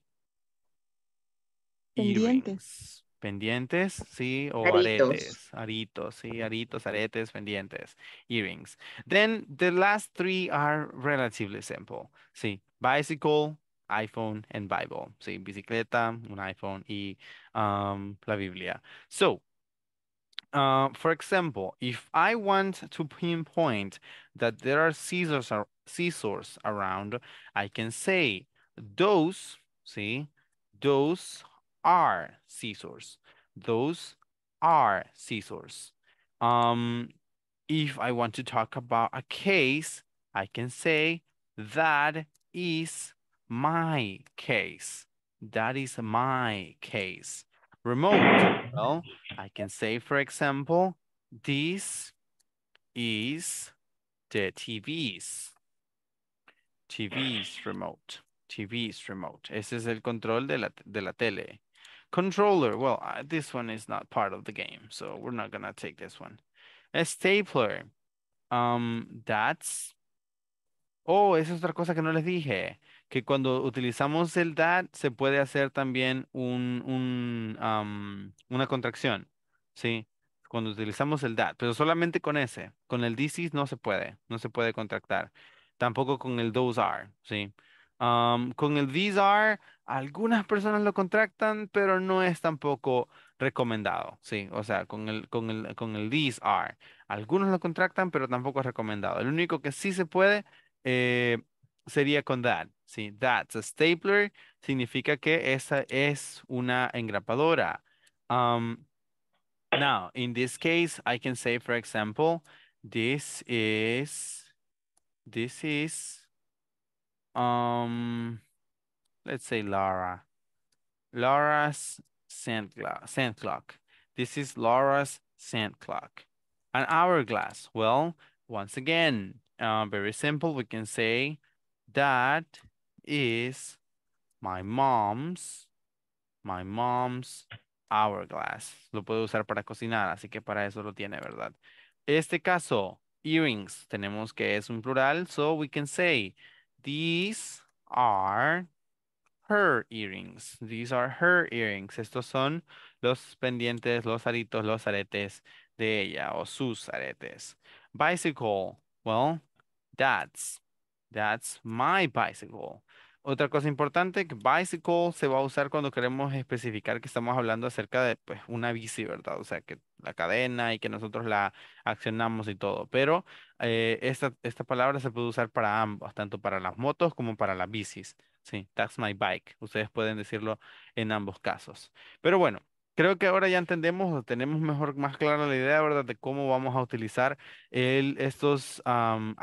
Pendientes. pendientes, sí, o aritos. aretes, aritos, sí, aritos, aretes, pendientes, earrings. Then the last three are relatively simple, sí, bicycle, iPhone, and Bible, sí, bicicleta, un iPhone y um, la Biblia. So, uh, for example, if I want to pinpoint that there are scissors, or scissors around, I can say those, see, those are scissors. Those are scissors. Um, if I want to talk about a case, I can say that is my case. That is my case. Remote, well, I can say, for example, this is the TV's. TV's remote. TV's remote. Ese es el control de la, de la tele. Controller. Well, uh, this one is not part of the game, so we're not gonna take this one. stapler. Um, that's. Oh, esa es otra cosa que no les dije. Que cuando utilizamos el that, se puede hacer también un, um, una contracción. ¿Sí? Cuando utilizamos el that, pero solamente con ese. Con el this no se puede. No se puede contractar. Tampoco con el those are. ¿Sí? con el These Are, algunas personas lo contractan, pero no es tampoco recomendado, ¿sí? O sea, con el, con el, con el These Are. Algunos lo contractan, pero tampoco es recomendado. El único que sí se puede eh, sería con That, ¿sí? That's a stapler significa que esa es una engrapadora. now, in this case, I can say, for example, this is, this is, um, let's say Laura. Laura's sand clock. Sand clock. This is Laura's sand clock. An hourglass. Well, once again, uh, very simple. We can say that is my mom's, my mom's hourglass. Lo puedo usar para cocinar, así que para eso lo tiene, ¿verdad? Este caso, earrings, tenemos que es un plural, so we can say these are her earrings. These are her earrings. Estos son los pendientes, los aritos, los aretes de ella o sus aretes. Bicycle. Well, that's, that's my bicycle. Otra cosa importante, que bicycle se va a usar cuando queremos especificar que estamos hablando acerca de pues, una bici, ¿verdad? O sea, que la cadena y que nosotros la accionamos y todo. Pero eh, esta, esta palabra se puede usar para ambas, tanto para las motos como para las bicis. Sí, that's my bike. Ustedes pueden decirlo en ambos casos. Pero bueno, creo que ahora ya entendemos, tenemos mejor, más clara la idea, ¿verdad?, de cómo vamos a utilizar estos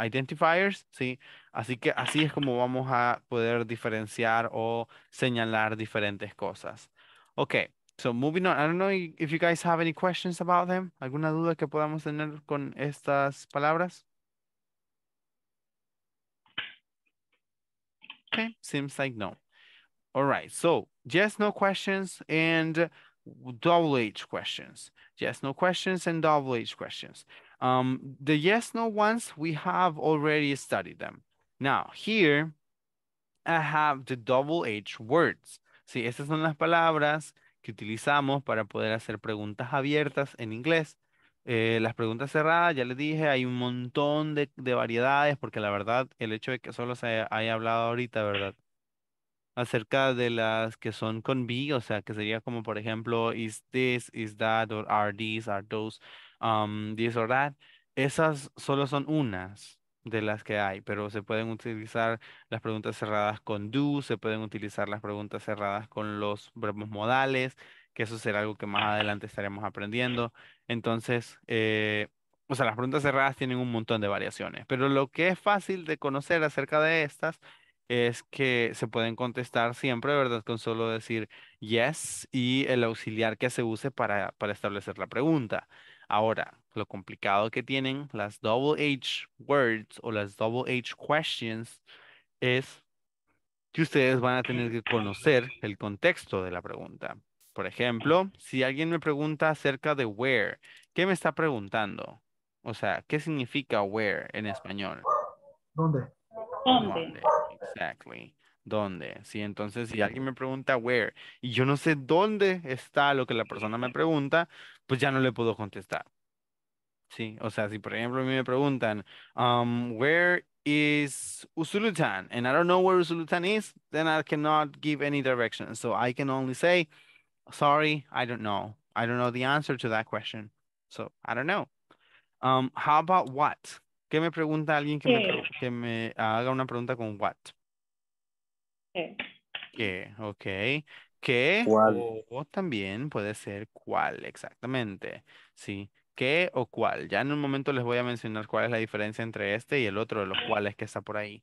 identifiers, ¿sí? Así que así es como vamos a poder diferenciar o señalar diferentes cosas. Ok, so moving on. I don't know if you guys have any questions about them. ¿Alguna duda que podamos tener con estas palabras? Okay, seems like no. All right, so yes, no questions and double H questions. Yes, no questions and double H questions. Um, the yes, no ones, we have already studied them. Now, here I have the double H words. Sí, estas son las palabras que utilizamos para poder hacer preguntas abiertas en inglés. Eh, las preguntas cerradas, ya les dije, hay un montón de, de, variedades, porque la verdad, el hecho de que solo se haya hablado ahorita, ¿verdad? acerca de las que son con B, o sea, que sería como por ejemplo, is this, is that, or are these, are those, um, this or that. Esas solo son unas de las que hay, pero se pueden utilizar las preguntas cerradas con do, se pueden utilizar las preguntas cerradas con los verbos modales, que eso será algo que más adelante estaremos aprendiendo. Entonces, eh, o sea, las preguntas cerradas tienen un montón de variaciones, pero lo que es fácil de conocer acerca de estas es que se pueden contestar siempre, ¿verdad? Con solo decir yes y el auxiliar que se use para, para establecer la pregunta. Ahora, lo complicado que tienen las double H words o las double H questions es que ustedes van a tener que conocer el contexto de la pregunta. Por ejemplo, si alguien me pregunta acerca de where, ¿qué me está preguntando? O sea, ¿qué significa where en español? ¿Dónde? ¿Dónde? Exactly. ¿Dónde? Sí, entonces si alguien me pregunta where y yo no sé dónde está lo que la persona me pregunta, pues ya no le puedo contestar. Sí, o sea, si por ejemplo a mí me preguntan, um, where is Usulutan? And I don't know where Usulutan is, then I cannot give any direction. So I can only say, sorry, I don't know. I don't know the answer to that question. So I don't know. Um, how about what? ¿Qué me pregunta alguien que, me, haga una pregunta con what? ¿Qué? ¿Qué? Ok. ¿Qué? O, también puede ser cuál, exactamente. Sí. ¿Qué o cuál? Ya en un momento les voy a mencionar cuál es la diferencia entre este y el otro de los cuales que está por ahí.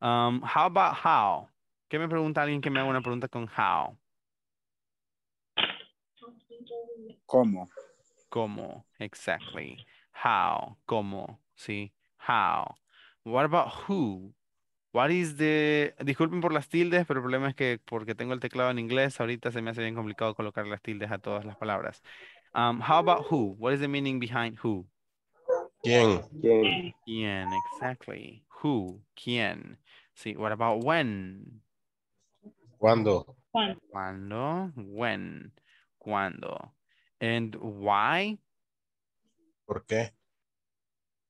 Um, how about how? ¿Qué me pregunta alguien que me haga una pregunta con how? ¿Cómo? ¿Cómo? Exactly. How, cómo, sí how. What about who? What is the... Disculpen por las tildes, pero el problema es que porque tengo el teclado en inglés, ahorita se me hace bien complicado colocar las tildes a todas las palabras. Um, how about who? What is the meaning behind who? ¿Quién? ¿Quién? ¿Quién? Exactly. Who? ¿Quién? See. what about when? Cuando. Cuando. When? Cuando. And why? ¿Por qué?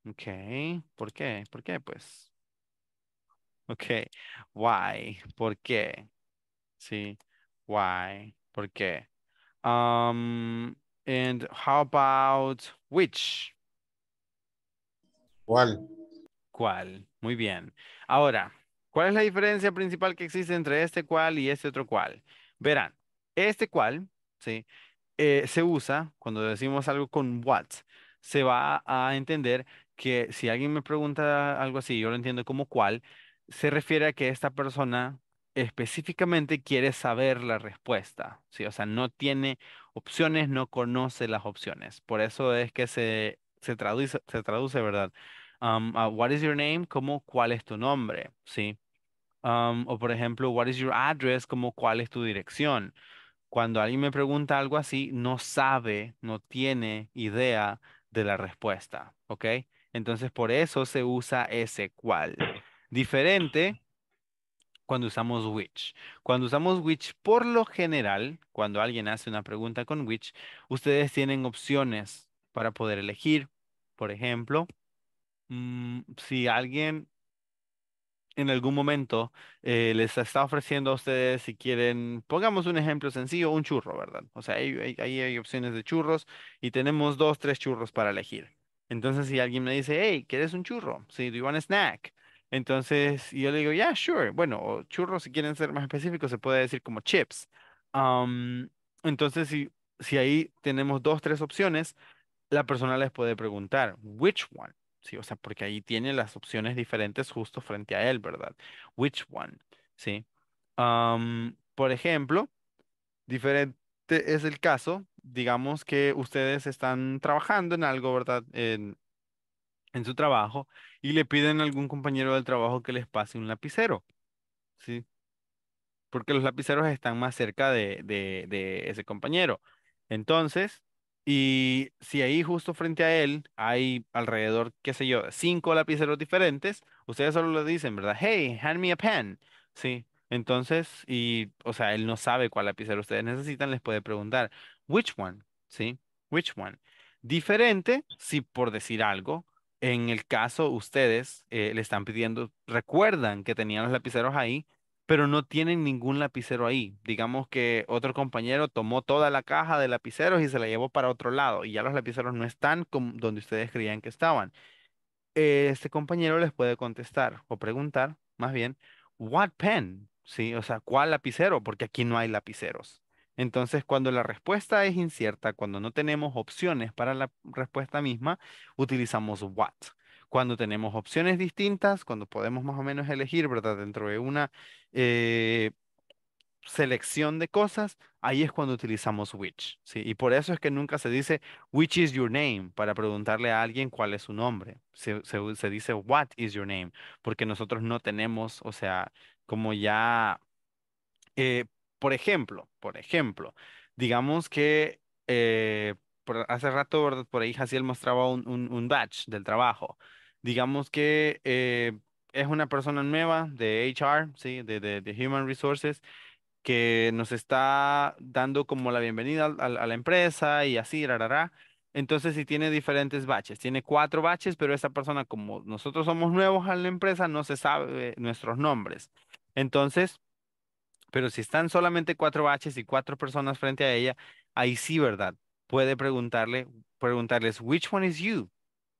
Okay. ¿Por qué? ¿Por qué? Pues. Okay. Why? ¿Por qué? Sí. Why? ¿Por qué? Um, and how about which? ¿Cuál? ¿Cuál? Muy bien. Ahora, ¿cuál es la diferencia principal que existe entre este cual y este otro cual? Verán, este cual, ¿sí? Eh, se usa cuando decimos algo con what, se va a entender que si alguien me pregunta algo así, yo lo entiendo como cuál, se refiere a que esta persona específicamente quiere saber la respuesta, ¿sí? O sea, no tiene opciones, no conoce las opciones. Por eso es que se, se, traduce, se traduce, ¿verdad? Um, what is your name? Como cuál es tu nombre, ¿sí? Um, o por ejemplo, what is your address? Como cuál es tu dirección. Cuando alguien me pregunta algo así, no sabe, no tiene idea de la respuesta, ¿ok? Entonces, por eso se usa ese cual. Diferente cuando usamos which. Cuando usamos which, por lo general, cuando alguien hace una pregunta con which, ustedes tienen opciones para poder elegir. Por ejemplo, mm, si alguien en algún momento eh, les está ofreciendo a ustedes, si quieren, pongamos un ejemplo sencillo, un churro, ¿verdad? O sea, ahí hay opciones de churros y tenemos dos, tres churros para elegir. Entonces, si alguien me dice, hey, ¿quieres un churro? Sí, do you want a snack? Entonces, yo le digo, yeah, sure. Bueno, churros, si quieren ser más específicos, se puede decir como chips. entonces, si, si ahí tenemos dos, tres opciones, la persona les puede preguntar, which one? Sí, o sea, porque ahí tiene las opciones diferentes justo frente a él, ¿verdad? Which one, ¿sí? por ejemplo, diferente este es el caso, digamos que ustedes están trabajando en algo, ¿verdad? En, su trabajo y le piden a algún compañero del trabajo que les pase un lapicero, ¿sí? Porque los lapiceros están más cerca de, de ese compañero. Entonces, y si ahí justo frente a él hay alrededor, qué sé yo, cinco lapiceros diferentes, ustedes solo le dicen, ¿verdad? Hey, hand me a pen. Sí. Entonces, y, o sea, él no sabe cuál lapicero ustedes necesitan, les puede preguntar, which one, ¿sí? Which one. Diferente, si por decir algo, en el caso ustedes eh, le están pidiendo, recuerdan que tenían los lapiceros ahí, pero no tienen ningún lapicero ahí. Digamos que otro compañero tomó toda la caja de lapiceros y se la llevó para otro lado y ya los lapiceros no están donde ustedes creían que estaban. Este compañero les puede contestar o preguntar, más bien, what pen? ¿sí? O sea, ¿cuál lapicero? Porque aquí no hay lapiceros. Entonces, cuando la respuesta es incierta, cuando no tenemos opciones para la respuesta misma, utilizamos what. Cuando tenemos opciones distintas, cuando podemos más o menos elegir, ¿verdad? Dentro de una eh, selección de cosas, ahí es cuando utilizamos which. ¿sí? Y por eso es que nunca se dice which is your name para preguntarle a alguien cuál es su nombre. Se, dice what is your name, porque nosotros no tenemos, o sea, como ya, eh, por ejemplo, por ejemplo, digamos que eh, hace rato ¿verdad? por ahí Jaciel mostraba un, un, batch del trabajo. Digamos que eh, es una persona nueva de HR, ¿sí? de, de, de Human Resources, que nos está dando como la bienvenida a, la empresa y así, rarará. Entonces, si tiene diferentes baches, tiene cuatro baches, pero esa persona, como nosotros somos nuevos a la empresa, no se sabe eh, nuestros nombres. Entonces, pero si están solamente cuatro baches y cuatro personas frente a ella, ahí sí, ¿verdad? Puede preguntarle, preguntarles, which one is you?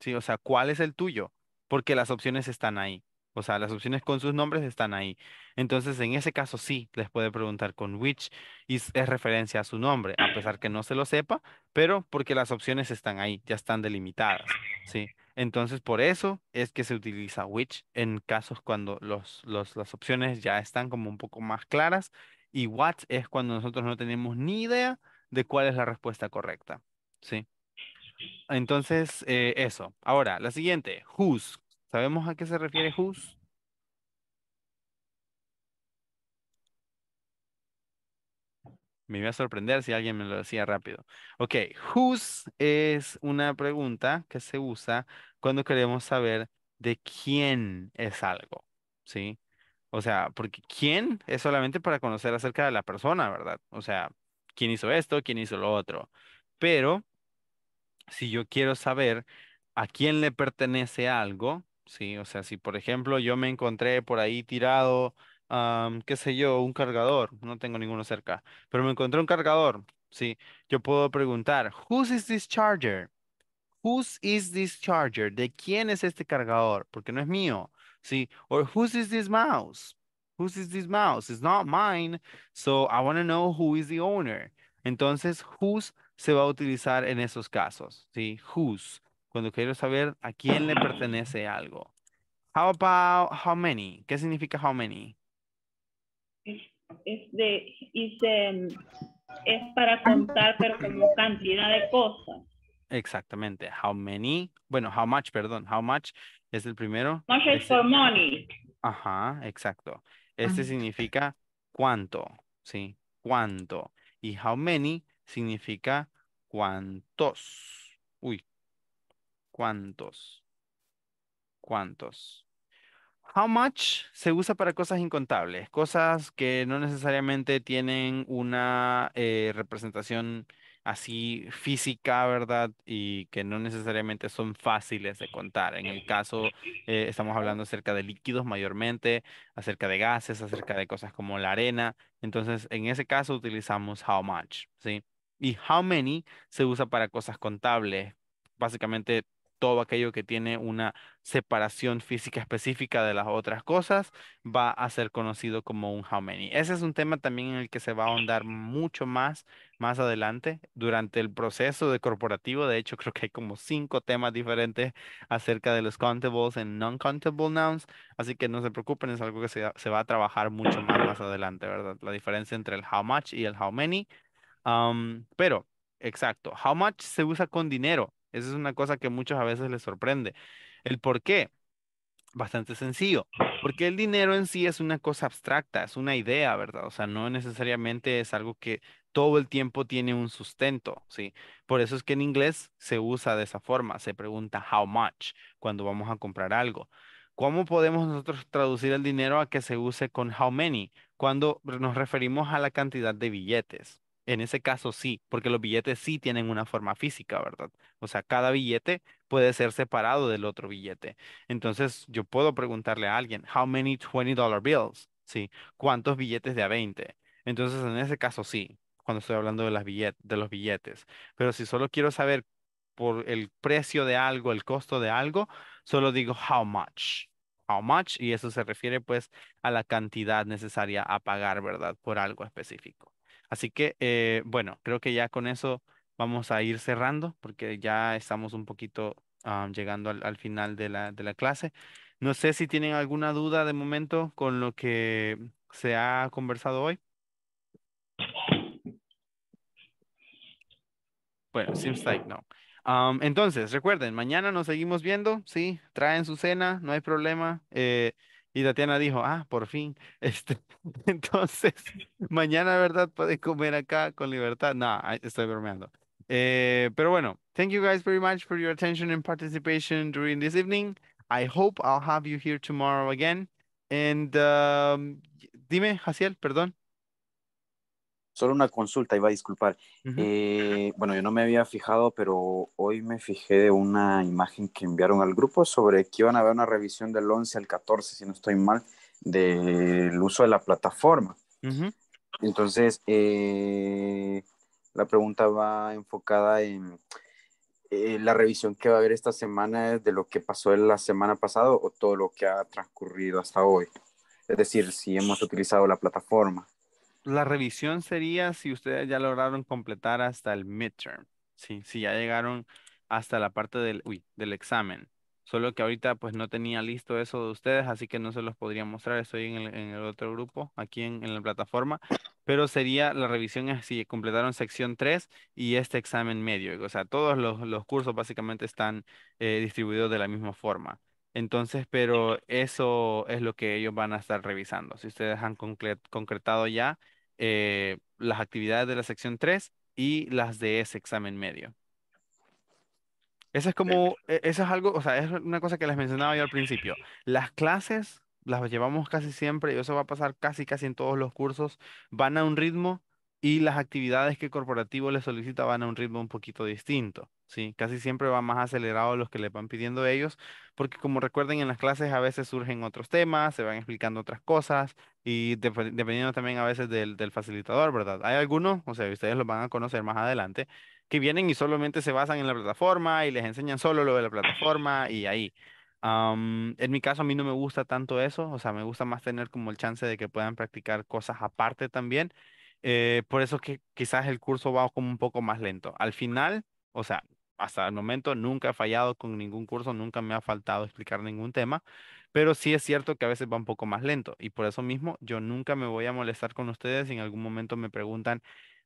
Sí, o sea, ¿cuál es el tuyo? Porque las opciones están ahí. O sea, las opciones con sus nombres están ahí. Entonces, en ese caso sí, les puede preguntar con which y es referencia a su nombre, a pesar que no se lo sepa, pero porque las opciones están ahí, ya están delimitadas, ¿sí? Entonces, por eso es que se utiliza which en casos cuando los, las opciones ya están como un poco más claras y what es cuando nosotros no tenemos ni idea de cuál es la respuesta correcta, ¿sí? Entonces, eh, eso. Ahora, la siguiente, whose, ¿Sabemos a qué se refiere whose? Me iba a sorprender si alguien me lo decía rápido. Ok, whose es una pregunta que se usa cuando queremos saber de quién es algo, ¿sí? O sea, porque quién es solamente para conocer acerca de la persona, ¿verdad? O sea, quién hizo esto, quién hizo lo otro. Pero si yo quiero saber a quién le pertenece algo, Sí, o sea, si por ejemplo yo me encontré por ahí tirado, um, qué sé yo, un cargador, no tengo ninguno cerca, pero me encontré un cargador, sí, yo puedo preguntar, whose is this charger? Whose is this charger? ¿De quién es este cargador? Porque no es mío, sí, or whose is this mouse? Whose is this mouse? It's not mine, so I want to know who is the owner. Entonces, whose se va a utilizar en esos casos, sí, whose. Cuando quiero saber a quién le pertenece algo. How about how many? ¿Qué significa how many? Es, es, de, mm, es para contar, pero como cantidad de cosas. Exactamente. How many? Bueno, how much, perdón. How much es el primero. Much is for money. Ajá, exacto. Este significa cuánto, ¿sí? Cuánto. Y how many significa cuántos. Uy, ¿Cuántos? ¿Cuántos? How much se usa para cosas incontables, cosas que no necesariamente tienen una eh, representación así física, ¿verdad? Y que no necesariamente son fáciles de contar. En el caso, eh, estamos hablando acerca de líquidos mayormente, acerca de gases, acerca de cosas como la arena. Entonces, en ese caso utilizamos how much, ¿sí? Y how many se usa para cosas contables, básicamente todo aquello que tiene una separación física específica de las otras cosas va a ser conocido como un how many. Ese es un tema también en el que se va a ahondar mucho más más adelante durante el proceso de corporativo. De hecho, creo que hay como cinco temas diferentes acerca de los countables en non-countable nouns. Así que no se preocupen, es algo que se, va a trabajar mucho más más adelante, ¿verdad? La diferencia entre el how much y el how many. pero, exacto, how much se usa con dinero esa es una cosa que muchos a veces les sorprende. ¿El por qué? Bastante sencillo, porque el dinero en sí es una cosa abstracta, es una idea, ¿verdad? O sea, no necesariamente es algo que todo el tiempo tiene un sustento, ¿sí? Por eso es que en inglés se usa de esa forma, se pregunta how much cuando vamos a comprar algo. ¿Cómo podemos nosotros traducir el dinero a que se use con how many? Cuando nos referimos a la cantidad de billetes. En ese caso sí, porque los billetes sí tienen una forma física, ¿verdad? O sea, cada billete puede ser separado del otro billete. Entonces, yo puedo preguntarle a alguien, how many $20 bills? Sí, ¿cuántos billetes de a 20? Entonces, en ese caso sí, cuando estoy hablando de, las billetes de los billetes. Pero si solo quiero saber por el precio de algo, el costo de algo, solo digo how much. How much, y eso se refiere pues a la cantidad necesaria a pagar, ¿verdad? Por algo específico. Así que, eh, bueno, creo que ya con eso vamos a ir cerrando porque ya estamos un poquito llegando al, final de la, clase. No sé si tienen alguna duda de momento con lo que se ha conversado hoy. Bueno, seems like no. entonces, recuerden, mañana nos seguimos viendo, ¿sí? Traen su cena, no hay problema. Eh, y Tatiana dijo, ah, por fin, este, entonces, mañana, ¿verdad? Puedes comer acá con libertad. No, estoy bromeando. Eh, pero bueno, thank you guys very much for your attention and participation during this evening. I hope I'll have you here tomorrow again. And um, dime, Jaciel, perdón. Solo una consulta, iba a disculpar. Eh, bueno, yo no me había fijado, pero hoy me fijé de una imagen que enviaron al grupo sobre que iban a haber una revisión del 11 al 14, si no estoy mal, del uso de la plataforma. Entonces, eh, la pregunta va enfocada en eh, la revisión que va a haber esta semana de lo que pasó la semana pasada o todo lo que ha transcurrido hasta hoy. Es decir, si hemos utilizado la plataforma la revisión sería si ustedes ya lograron completar hasta el midterm, ¿sí? si ya llegaron hasta la parte del, del examen. Solo que ahorita pues no tenía listo eso de ustedes, así que no se los podría mostrar. Estoy en el, en el otro grupo, aquí en, la plataforma. Pero sería la revisión eh, si completaron sección 3 y este examen medio. O sea, todos los, cursos básicamente están eh, distribuidos de la misma forma. Entonces, pero eso es lo que ellos van a estar revisando. Si ustedes han concretado ya eh, las actividades de la sección 3 y las de ese examen medio. Eso es como, e, eso es algo, o sea, es una cosa que les mencionaba yo al principio. Las clases las llevamos casi siempre y eso va a pasar casi, casi en todos los cursos. Van a un ritmo y las actividades que el corporativo les solicita van a un ritmo un poquito distinto, ¿sí? Casi siempre va más acelerado los que le van pidiendo ellos, porque como recuerden en las clases a veces surgen otros temas, se van explicando otras cosas y dependiendo también a veces del, facilitador, ¿verdad? Hay algunos, o sea, ustedes los van a conocer más adelante, que vienen y solamente se basan en la plataforma y les enseñan solo lo de la plataforma y ahí. en mi caso a mí no me gusta tanto eso, o sea, me gusta más tener como el chance de que puedan practicar cosas aparte también eh, por eso que quizás el curso va como un poco más lento. Al final, o sea, hasta el momento nunca he fallado con ningún curso, nunca me ha faltado explicar ningún tema, pero sí es cierto que a veces va un poco más lento y por eso mismo yo nunca me voy a molestar con ustedes si en algún momento me preguntan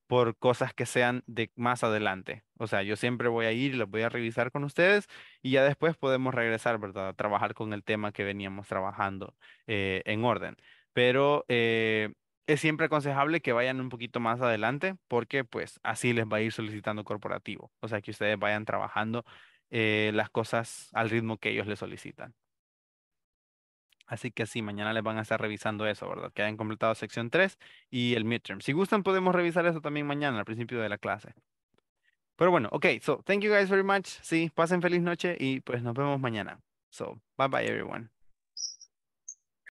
por cosas que sean de más adelante. O sea, yo siempre voy a ir, los voy a revisar con ustedes y ya después podemos regresar, ¿verdad? A trabajar con el tema que veníamos trabajando eh, en orden. Pero eh, es siempre aconsejable que vayan un poquito más adelante porque pues así les va a ir solicitando corporativo. O sea, que ustedes vayan trabajando eh, las cosas al ritmo que ellos les solicitan. Así que sí, mañana les van a estar revisando eso, ¿verdad? Que hayan completado sección 3 y el midterm. Si gustan, podemos revisar eso también mañana al principio de la clase. Pero bueno, ok, so thank you guys very much. Sí, pasen feliz noche y pues nos vemos mañana. So, bye bye everyone.